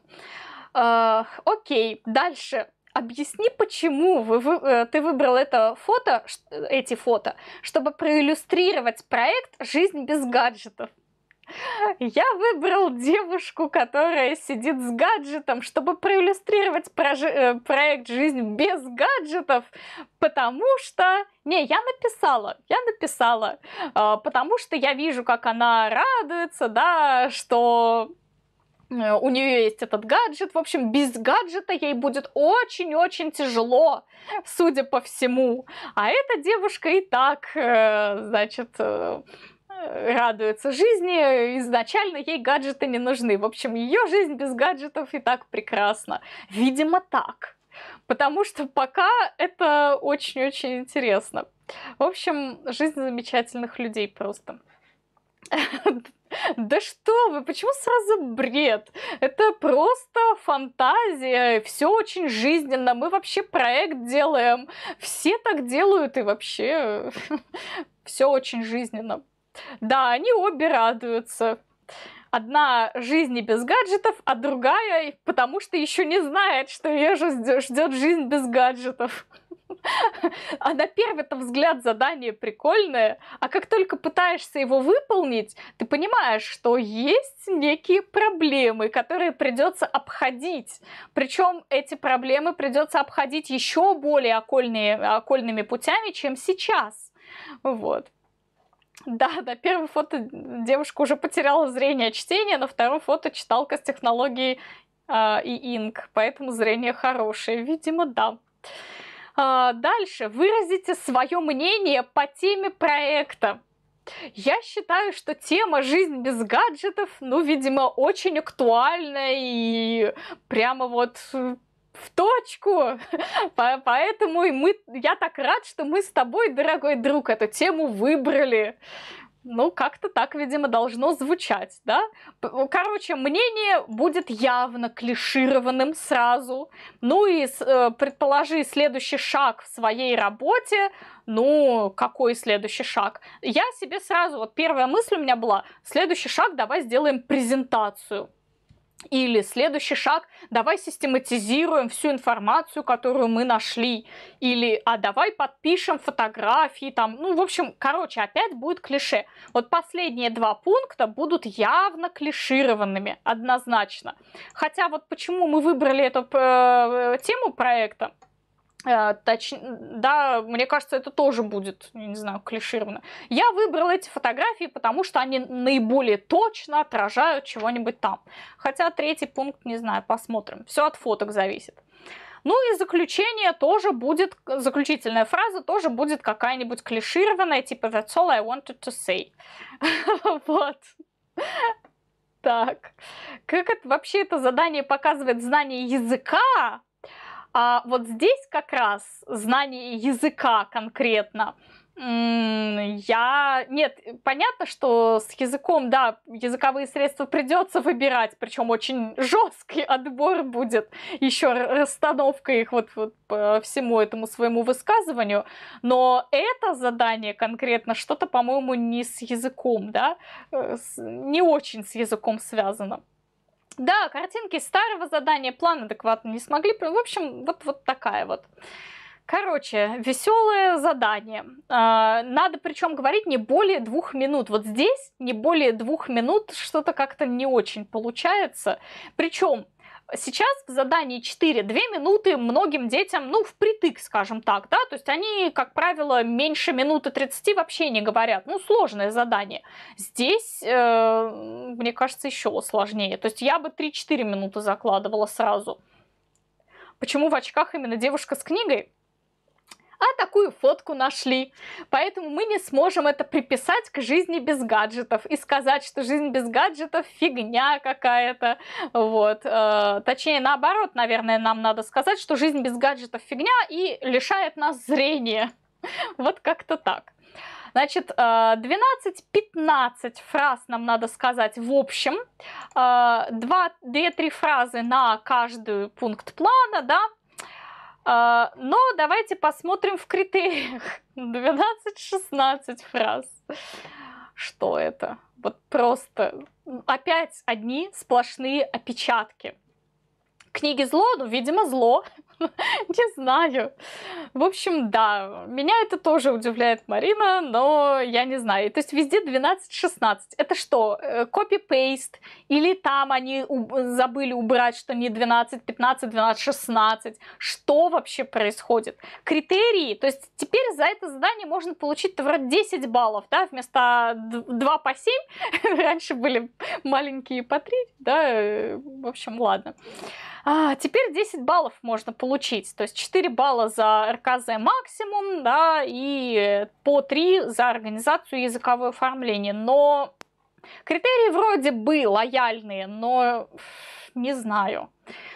Э, окей, дальше объясни, почему вы, вы, э, ты выбрал это фото, эти фото, чтобы проиллюстрировать проект «Жизнь без гаджетов». Я выбрал девушку, которая сидит с гаджетом, чтобы проиллюстрировать прож... Э, проект «Жизнь без гаджетов», потому что... Не, я написала, я написала, а, потому что я вижу, как она радуется, да, что Э, у нее есть этот гаджет. В общем, без гаджета ей будет очень-очень тяжело, судя по всему. А эта девушка и так, э, значит, э, радуется жизни, изначально ей гаджеты не нужны. В общем, ее жизнь без гаджетов и так прекрасна. Видимо, так. Потому что пока это очень-очень интересно. В общем, жизнь замечательных людей просто. Да что вы, почему сразу бред? Это просто фантазия, все очень жизненно, мы вообще проект делаем, все так делают и вообще все очень жизненно. Да, они обе радуются. Одна жизни без гаджетов, а другая потому что еще не знает, что ее ждет жизнь без гаджетов а на первый-то взгляд задание прикольное, а как только пытаешься его выполнить, ты понимаешь, что есть некие проблемы, которые придется обходить. Причем эти проблемы придется обходить еще более окольные, окольными путями, чем сейчас. Вот. Да, на первом фото девушка уже потеряла зрение чтения, на втором фото читалка с технологией э, и инк, поэтому зрение хорошее, видимо, да. А, дальше. Выразите свое мнение по теме проекта. Я считаю, что тема «Жизнь без гаджетов», ну, видимо, очень актуальна и прямо вот в точку. Поэтому и мы, я так рад, что мы с тобой, дорогой друг, эту тему выбрали. Ну, как-то так, видимо, должно звучать, да? Короче, мнение будет явно клишированным сразу. Ну и э, предположи следующий шаг в своей работе. Ну, какой следующий шаг? Я себе сразу, вот первая мысль у меня была, следующий шаг, давай сделаем презентацию или следующий шаг, давай систематизируем всю информацию, которую мы нашли. Или, а давай подпишем фотографии там. Ну, в общем, короче, опять будет клише. Вот последние два пункта будут явно клишированными, однозначно. Хотя вот почему мы выбрали эту э, э тему проекта, Э, точ... Да, мне кажется, это тоже будет, не знаю, клишировано. Я выбрала эти фотографии, потому что они наиболее точно отражают чего-нибудь там. Хотя третий пункт, не знаю, посмотрим. Все от фоток зависит. Ну и заключение тоже будет, заключительная фраза тоже будет какая-нибудь клишированная, типа «That's all I wanted to say». Вот. Так. Как это вообще это задание показывает знание языка? А вот здесь как раз знание языка конкретно. Я... Нет, понятно, что с языком, да, языковые средства придется выбирать, причем очень жесткий отбор будет, еще расстановка их вот, вот по всему этому своему высказыванию, но это задание конкретно что-то, по-моему, не с языком, да, э, не очень с языком связано. Да, картинки старого задания, план адекватно не смогли. В общем, вот, вот такая вот. Короче, веселое задание. А, надо причем говорить не более двух минут. Вот здесь не более двух минут что-то как-то не очень получается. Причем Сейчас в задании 4 2 минуты многим детям, ну, впритык, скажем так, да, то есть они, как правило, меньше минуты 30 вообще не говорят. Ну, сложное задание. Здесь, э, мне кажется, еще сложнее. То есть я бы 3-4 минуты закладывала сразу. Почему в очках именно девушка с книгой? а такую фотку нашли. Поэтому мы не сможем это приписать к жизни без гаджетов и сказать, что жизнь без гаджетов фигня какая-то. Вот. Э, точнее, наоборот, наверное, нам надо сказать, что жизнь без гаджетов фигня и лишает нас зрения. Вот как-то так. Значит, 12-15 э, фраз нам надо сказать в общем. 2-3 э, фразы на каждый пункт плана, да. А, но давайте посмотрим в критериях. 12-16 фраз. Что это? Вот просто опять одни сплошные опечатки. Книги зло, ну, видимо, зло. не знаю. В общем, да, меня это тоже удивляет Марина, но я не знаю. То есть везде 12-16. Это что, э, копипейст? Или там они забыли убрать, что не 12, 15, 12, 16? Что вообще происходит? Критерии, то есть теперь за это задание можно получить вроде 10 баллов, да, вместо 2 по 7, раньше были маленькие по 3, да, э, в общем, ладно. Ладно. А, теперь 10 баллов можно получить, то есть 4 балла за РКЗ максимум, да, и по 3 за организацию и языковое оформление. Но критерии вроде бы лояльные, но не знаю.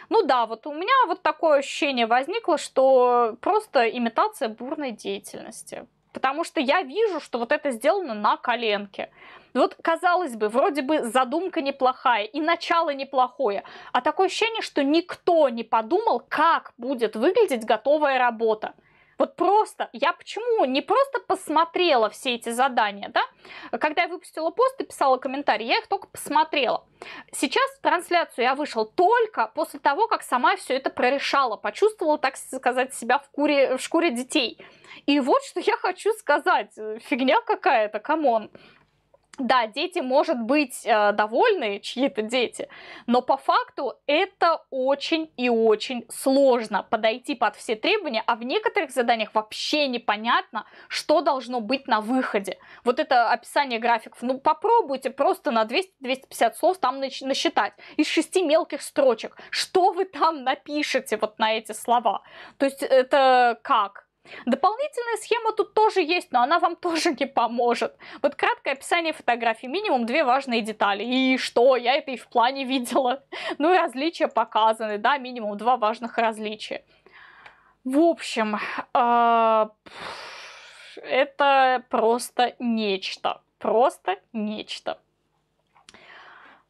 Ну да, вот у меня вот такое ощущение возникло, что просто имитация бурной деятельности. Потому что я вижу, что вот это сделано на коленке. Ну вот, казалось бы, вроде бы задумка неплохая и начало неплохое, а такое ощущение, что никто не подумал, как будет выглядеть готовая работа. Вот просто, я почему не просто посмотрела все эти задания, да? Когда я выпустила пост и писала комментарии, я их только посмотрела. Сейчас в трансляцию я вышел только после того, как сама все это прорешала, почувствовала, так сказать, себя в, куре, в шкуре детей. И вот что я хочу сказать. Фигня какая-то, камон да, дети, может быть, э, довольны, чьи-то дети, но по факту это очень и очень сложно подойти под все требования, а в некоторых заданиях вообще непонятно, что должно быть на выходе. Вот это описание графиков, ну попробуйте просто на 200-250 слов там насчитать из шести мелких строчек, что вы там напишете вот на эти слова. То есть это как? Дополнительная схема тут тоже есть, но она вам тоже не поможет. Вот краткое описание фотографии, минимум две важные детали. И что, я это и в плане видела. Ну и различия показаны, да, минимум два важных различия. В общем, а, это просто нечто. Просто нечто.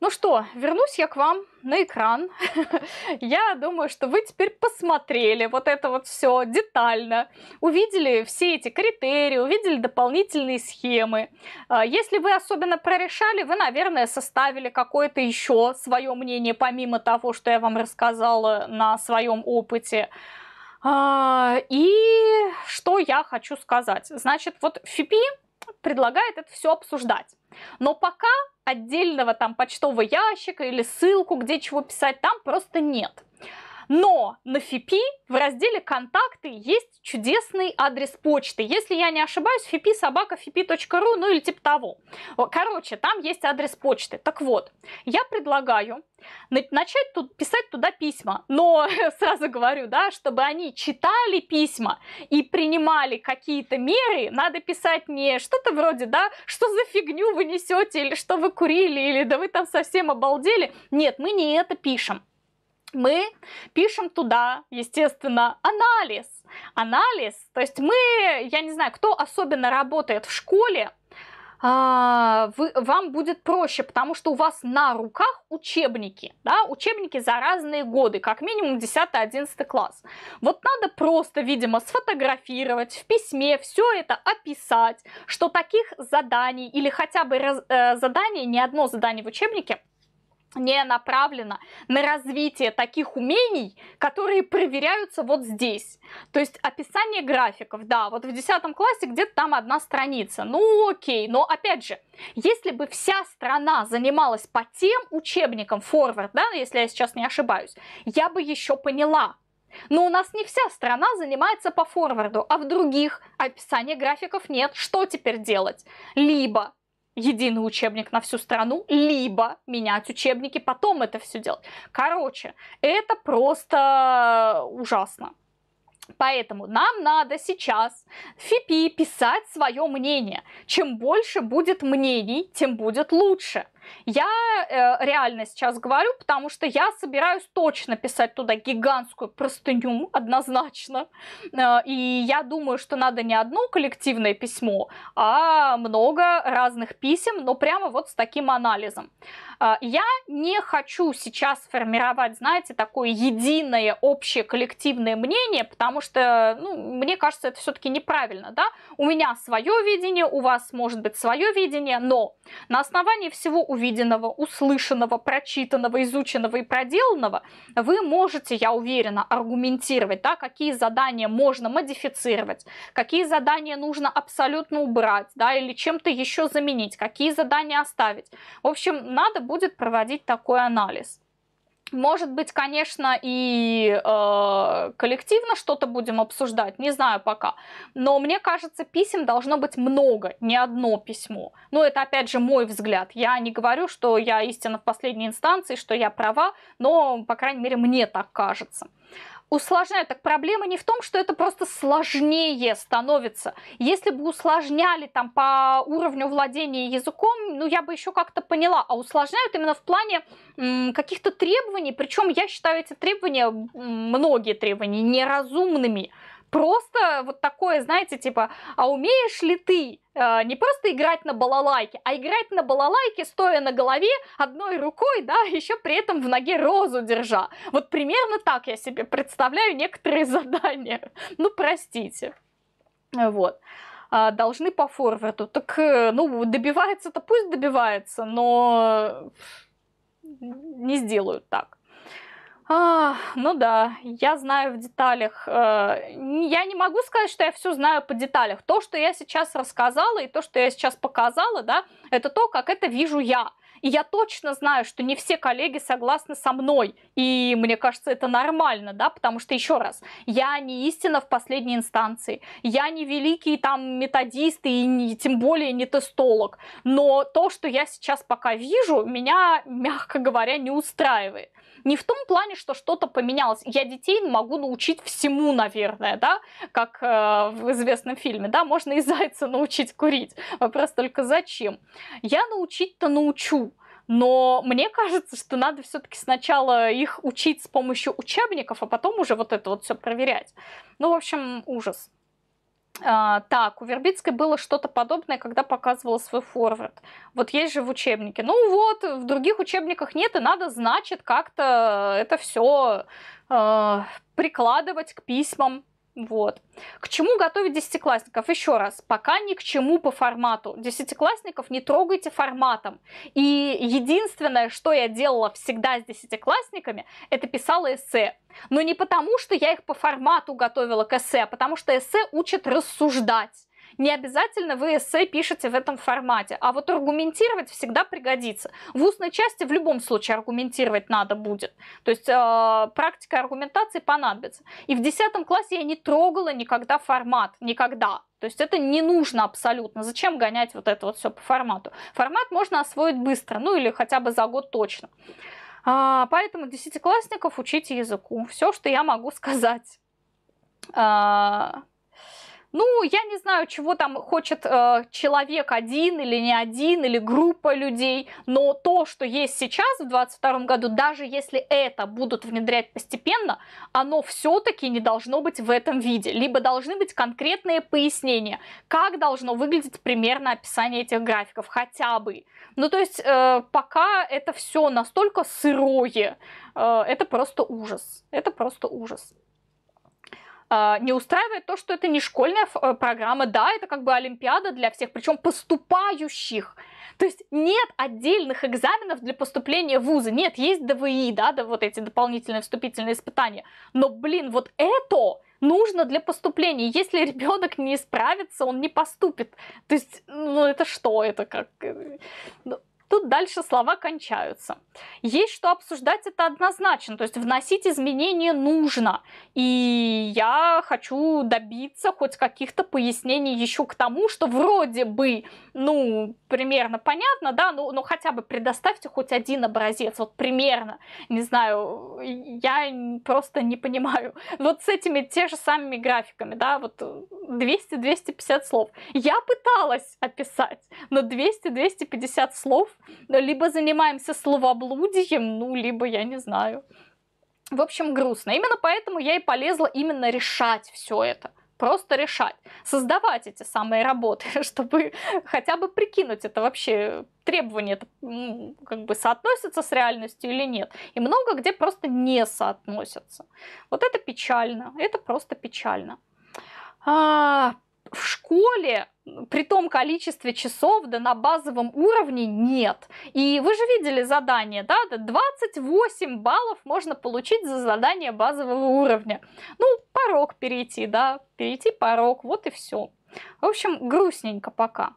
Ну что, вернусь я к вам на экран. я думаю, что вы теперь посмотрели вот это вот все детально, увидели все эти критерии, увидели дополнительные схемы. А, если вы особенно прорешали, вы, наверное, составили какое-то еще свое мнение, помимо того, что я вам рассказала на своем опыте. А, и что я хочу сказать. Значит, вот ФИПИ предлагает это все обсуждать. Но пока отдельного там почтового ящика или ссылку, где чего писать, там просто нет. Но на ФИПИ в разделе «Контакты» есть чудесный адрес почты. Если я не ошибаюсь, ФИПИ собака fipi.ru, ну или типа того. Короче, там есть адрес почты. Так вот, я предлагаю начать тут писать туда письма, но сразу говорю, да, чтобы они читали письма и принимали какие-то меры, надо писать не что-то вроде, да, что за фигню вы несете, или что вы курили, или да вы там совсем обалдели. Нет, мы не это пишем мы пишем туда, естественно, анализ. Анализ, то есть мы, я не знаю, кто особенно работает в школе, а, вы, вам будет проще, потому что у вас на руках учебники, да, учебники за разные годы, как минимум 10-11 класс. Вот надо просто, видимо, сфотографировать в письме, все это описать, что таких заданий или хотя бы раз, э, заданий, не одно задание в учебнике – не направлена на развитие таких умений, которые проверяются вот здесь. То есть описание графиков, да, вот в 10 классе где-то там одна страница, ну окей, но опять же, если бы вся страна занималась по тем учебникам форвард, да, если я сейчас не ошибаюсь, я бы еще поняла, но у нас не вся страна занимается по форварду, а в других описания графиков нет. Что теперь делать? Либо единый учебник на всю страну, либо менять учебники, потом это все делать. Короче, это просто ужасно. Поэтому нам надо сейчас ФИПИ писать свое мнение. Чем больше будет мнений, тем будет лучше. Я э, реально сейчас говорю, потому что я собираюсь точно писать туда гигантскую простыню, однозначно. Э, и я думаю, что надо не одно коллективное письмо, а много разных писем, но прямо вот с таким анализом. Э, я не хочу сейчас формировать, знаете, такое единое общее коллективное мнение, потому что, ну, мне кажется, это все-таки неправильно, да? У меня свое видение, у вас может быть свое видение, но на основании всего увиденного, услышанного, прочитанного, изученного и проделанного, вы можете, я уверена, аргументировать, да, какие задания можно модифицировать, какие задания нужно абсолютно убрать, да, или чем-то еще заменить, какие задания оставить. В общем, надо будет проводить такой анализ. Может быть, конечно, и э, коллективно что-то будем обсуждать, не знаю пока. Но мне кажется, писем должно быть много, не одно письмо. Но ну, это, опять же, мой взгляд. Я не говорю, что я истина в последней инстанции, что я права, но, по крайней мере, мне так кажется усложняют. Так проблема не в том, что это просто сложнее становится. Если бы усложняли там по уровню владения языком, ну я бы еще как-то поняла. А усложняют именно в плане каких-то требований. Причем я считаю эти требования, многие требования, неразумными просто вот такое, знаете, типа, а умеешь ли ты э, не просто играть на балалайке, а играть на балалайке, стоя на голове одной рукой, да, еще при этом в ноге розу держа. Вот примерно так я себе представляю некоторые задания. Ну, простите. Вот а, должны по форварду. Так, э, ну, добивается-то пусть добивается, но не сделают так. А, ну да, я знаю в деталях. Э, я не могу сказать, что я все знаю по деталях. То, что я сейчас рассказала и то, что я сейчас показала, да, это то, как это вижу я. И я точно знаю, что не все коллеги согласны со мной. И мне кажется, это нормально, да, потому что, еще раз, я не истина в последней инстанции. Я не великий там методист и не, тем более не тестолог. Но то, что я сейчас пока вижу, меня, мягко говоря, не устраивает. Не в том плане, что что-то поменялось. Я детей могу научить всему, наверное, да, как э, в известном фильме, да, можно и зайца научить курить. Вопрос только зачем? Я научить-то научу. Но мне кажется, что надо все-таки сначала их учить с помощью учебников, а потом уже вот это вот все проверять. Ну, в общем, ужас. А, так, у Вербицкой было что-то подобное, когда показывала свой форвард. Вот есть же в учебнике. Ну вот, в других учебниках нет, и надо, значит, как-то это все э, а, прикладывать к письмам. Вот. К чему готовить десятиклассников? Еще раз, пока ни к чему по формату. Десятиклассников не трогайте форматом. И единственное, что я делала всегда с десятиклассниками, это писала эссе. Но не потому, что я их по формату готовила к эссе, а потому что эссе учат рассуждать. Не обязательно вы эссе пишете в этом формате, а вот аргументировать всегда пригодится. В устной части в любом случае аргументировать надо будет. То есть э, практика аргументации понадобится. И в 10 классе я не трогала никогда формат, никогда. То есть это не нужно абсолютно. Зачем гонять вот это вот все по формату? Формат можно освоить быстро, ну или хотя бы за год точно. А, поэтому десятиклассников учите языку. Все, что я могу сказать. А, ну, я не знаю, чего там хочет э, человек один или не один, или группа людей, но то, что есть сейчас в 2022 году, даже если это будут внедрять постепенно, оно все-таки не должно быть в этом виде. Либо должны быть конкретные пояснения, как должно выглядеть примерно описание этих графиков, хотя бы. Ну, то есть, э, пока это все настолько сырое, э, это просто ужас. Это просто ужас. А, не устраивает то, что это не школьная э, программа, да, это как бы олимпиада для всех, причем поступающих. То есть нет отдельных экзаменов для поступления в вузы, нет, есть ДВИ, да, да, вот эти дополнительные вступительные испытания, но, блин, вот это нужно для поступления. Если ребенок не справится, он не поступит. То есть, ну это что, это как... Э, ну, Тут дальше слова кончаются. Есть что обсуждать это однозначно, то есть вносить изменения нужно. И я хочу добиться хоть каких-то пояснений еще к тому, что вроде бы, ну, примерно понятно, да, но, но хотя бы предоставьте хоть один образец, вот примерно, не знаю, я просто не понимаю. Вот с этими те же самыми графиками, да, вот 200-250 слов. Я пыталась описать, но 200-250 слов ну, либо занимаемся словоблудием, ну, либо я не знаю. В общем, грустно. Именно поэтому я и полезла именно решать все это просто решать, создавать эти самые работы, чтобы хотя бы прикинуть, это вообще требование это, как бы соотносится с реальностью или нет. И много где просто не соотносятся. Вот это печально, это просто печально. А, в школе при том количестве часов, да на базовом уровне нет. И вы же видели задание, да, 28 баллов можно получить за задание базового уровня. Ну, порог перейти, да, перейти порог, вот и все. В общем, грустненько пока.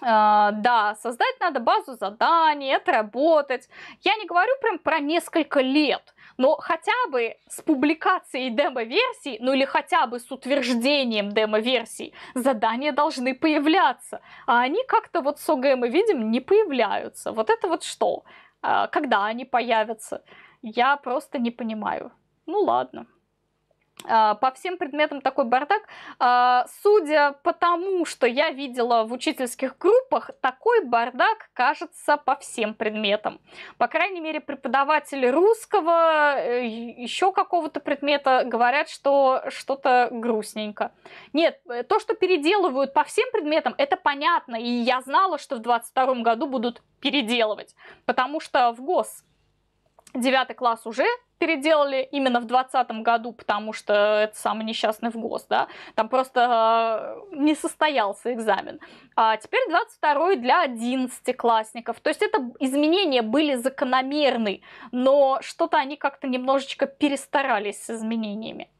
Uh, да, создать надо базу заданий, отработать. Я не говорю прям про несколько лет но хотя бы с публикацией демо-версий, ну или хотя бы с утверждением демо-версий, задания должны появляться. А они как-то вот с ОГЭ мы видим не появляются. Вот это вот что? А когда они появятся? Я просто не понимаю. Ну ладно. А, по всем предметам такой бардак. А, судя по тому, что я видела в учительских группах, такой бардак кажется по всем предметам. По крайней мере, преподаватели русского, э, еще какого-то предмета говорят, что что-то грустненько. Нет, э, то, что переделывают по всем предметам, это понятно. И я знала, что в 22 году будут переделывать, потому что в ГОС девятый класс уже переделали именно в двадцатом году, потому что это самый несчастный в ГОС, да, там просто э, не состоялся экзамен. А теперь 22 для 11-классников. То есть это изменения были закономерны, но что-то они как-то немножечко перестарались с изменениями.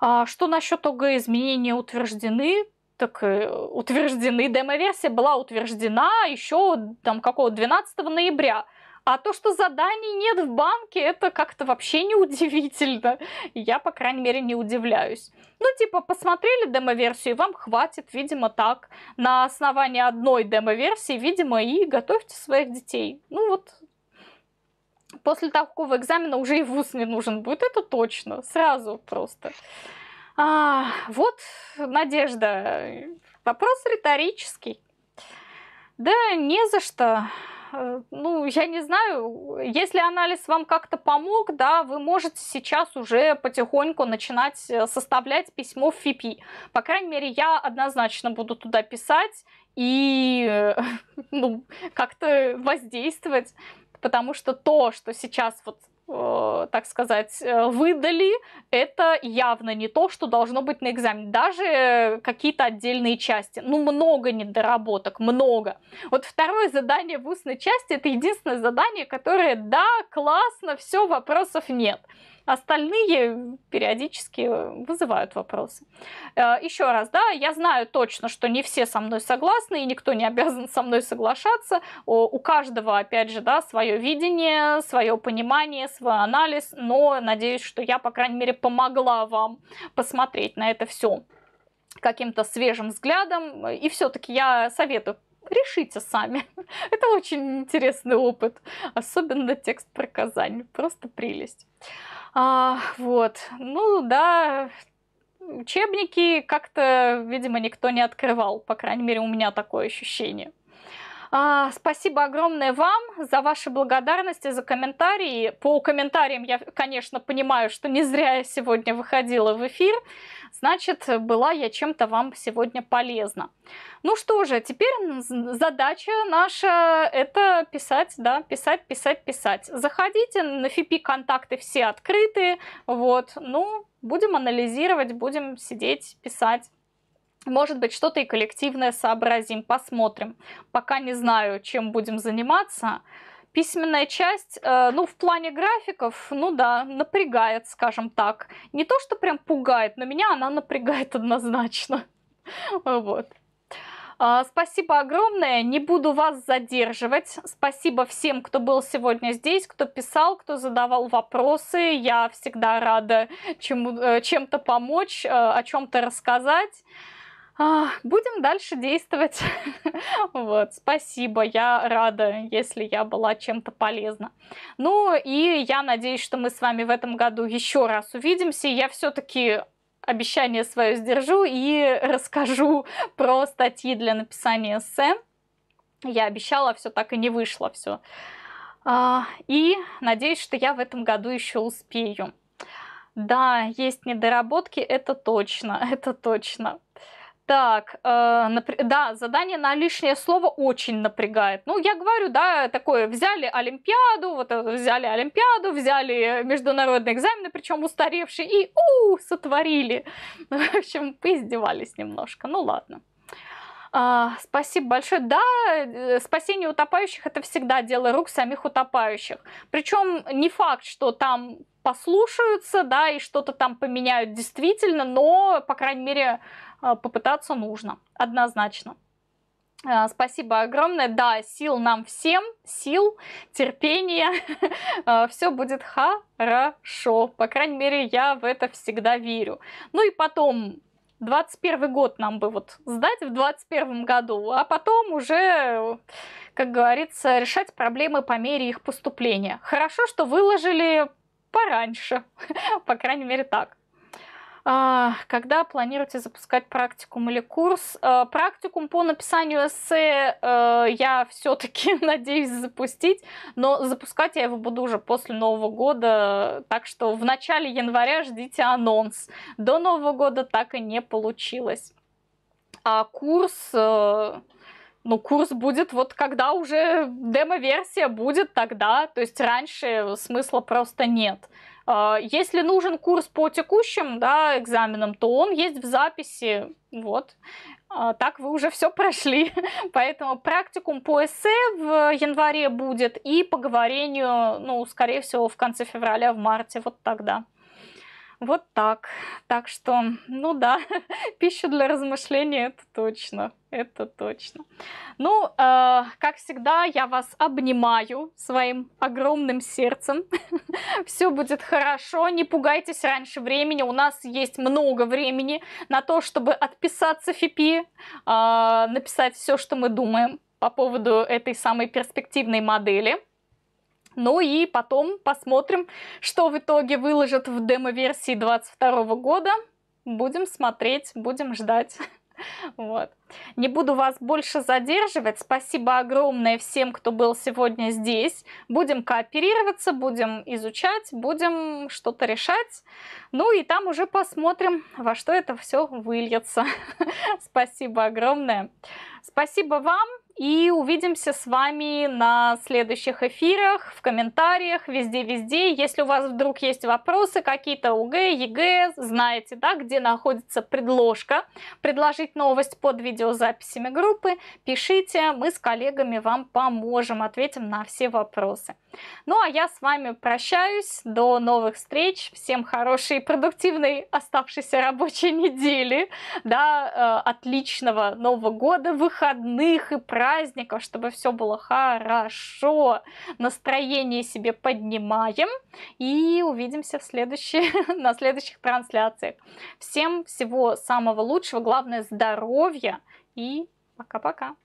А что насчет ОГЭ изменения утверждены? так э, утверждены, демо-версия была утверждена еще там какого 12 ноября. А то, что заданий нет в банке, это как-то вообще не удивительно. Я, по крайней мере, не удивляюсь. Ну, типа, посмотрели демо-версию, и вам хватит, видимо, так. На основании одной демо-версии, видимо, и готовьте своих детей. Ну, вот после такого экзамена уже и вуз не нужен будет, это точно, сразу просто. А, вот, Надежда, вопрос риторический. Да не за что. Э, ну, я не знаю, если анализ вам как-то помог, да, вы можете сейчас уже потихоньку начинать э, составлять письмо в ФИПИ. По крайней мере, я однозначно буду туда писать и э, ну, как-то воздействовать, потому что то, что сейчас вот Э, так сказать, э, выдали, это явно не то, что должно быть на экзамене. Даже какие-то отдельные части. Ну, много недоработок, много. Вот второе задание в устной части, это единственное задание, которое, да, классно, все, вопросов нет. Остальные периодически вызывают вопросы. Э, Еще раз, да, я знаю точно, что не все со мной согласны, и никто не обязан со мной соглашаться. У каждого, опять же, да, свое видение, свое понимание, свой анализ, но надеюсь, что я, по крайней мере, помогла вам посмотреть на это все каким-то свежим взглядом. И все-таки я советую решите сами. Это очень интересный опыт. Особенно текст про Казань. Просто прелесть. А, вот, ну да, учебники как-то, видимо, никто не открывал, по крайней мере, у меня такое ощущение. А, спасибо огромное вам за ваши благодарности, за комментарии. По комментариям я, конечно, понимаю, что не зря я сегодня выходила в эфир. Значит, была я чем-то вам сегодня полезна. Ну что же, теперь задача наша это писать, да, писать, писать, писать. Заходите, на ФИПИ, контакты все открыты, вот, ну, будем анализировать, будем сидеть, писать. Может быть, что-то и коллективное сообразим, посмотрим. Пока не знаю, чем будем заниматься. Письменная часть, э, ну, в плане графиков, ну да, напрягает, скажем так. Не то, что прям пугает, но меня она напрягает однозначно. Вот. А, спасибо огромное. Не буду вас задерживать. Спасибо всем, кто был сегодня здесь, кто писал, кто задавал вопросы. Я всегда рада э, чем-то помочь, э, о чем-то рассказать. А, будем дальше действовать. вот, спасибо, я рада, если я была чем-то полезна. Ну и я надеюсь, что мы с вами в этом году еще раз увидимся. Я все-таки обещание свое сдержу и расскажу про статьи для написания эссе. Я обещала, все так и не вышло все. А, и надеюсь, что я в этом году еще успею. Да, есть недоработки, это точно, это точно. Так, э, напр... да, задание на лишнее слово очень напрягает. Ну, я говорю, да, такое, взяли Олимпиаду, вот э, взяли Олимпиаду, взяли международные экзамены, причем устаревшие, и у, сотворили. В общем, поиздевались немножко, ну ладно. А, спасибо большое. Да, э, спасение утопающих это всегда дело рук самих утопающих. Причем не факт, что там послушаются, да, и что-то там поменяют действительно, но, по крайней мере, а, попытаться нужно, однозначно. А, спасибо огромное. Да, сил нам всем, сил, терпения. А, Все будет хорошо. По крайней мере, я в это всегда верю. Ну и потом, 21 год нам бы вот сдать в 21 году, а потом уже, как говорится, решать проблемы по мере их поступления. Хорошо, что выложили пораньше, по крайней мере так. А, когда планируете запускать практикум или курс? А, практикум по написанию эссе э, я все-таки надеюсь запустить, но запускать я его буду уже после Нового года, так что в начале января ждите анонс. До Нового года так и не получилось. А курс э, ну, курс будет вот когда уже демо-версия будет тогда, то есть раньше смысла просто нет. А, если нужен курс по текущим да, экзаменам, то он есть в записи. Вот. А, так вы уже все прошли. Поэтому практикум по эссе в январе будет и по говорению, ну, скорее всего, в конце февраля, в марте, вот тогда. Вот так. Так что, ну да, пища для размышления это точно. Это точно. Ну, э, как всегда, я вас обнимаю своим огромным сердцем. Все будет хорошо, не пугайтесь раньше времени. У нас есть много времени на то, чтобы отписаться Фипи, э, написать все, что мы думаем по поводу этой самой перспективной модели. Ну и потом посмотрим, что в итоге выложат в демо-версии 2022 года. Будем смотреть, будем ждать. Вот. Не буду вас больше задерживать. Спасибо огромное всем, кто был сегодня здесь. Будем кооперироваться, будем изучать, будем что-то решать. Ну и там уже посмотрим, во что это все выльется. Спасибо огромное. Спасибо вам. И увидимся с вами на следующих эфирах, в комментариях, везде-везде. Если у вас вдруг есть вопросы какие-то УГ, ЕГЭ, знаете, да, где находится предложка, предложить новость под видеозаписями группы, пишите, мы с коллегами вам поможем, ответим на все вопросы. Ну а я с вами прощаюсь, до новых встреч, всем хорошей и продуктивной оставшейся рабочей недели, да, э, отличного Нового года, выходных и праздников праздников, чтобы все было хорошо. Настроение себе поднимаем и увидимся в следующей, на следующих трансляциях. Всем всего самого лучшего, главное здоровья и пока-пока.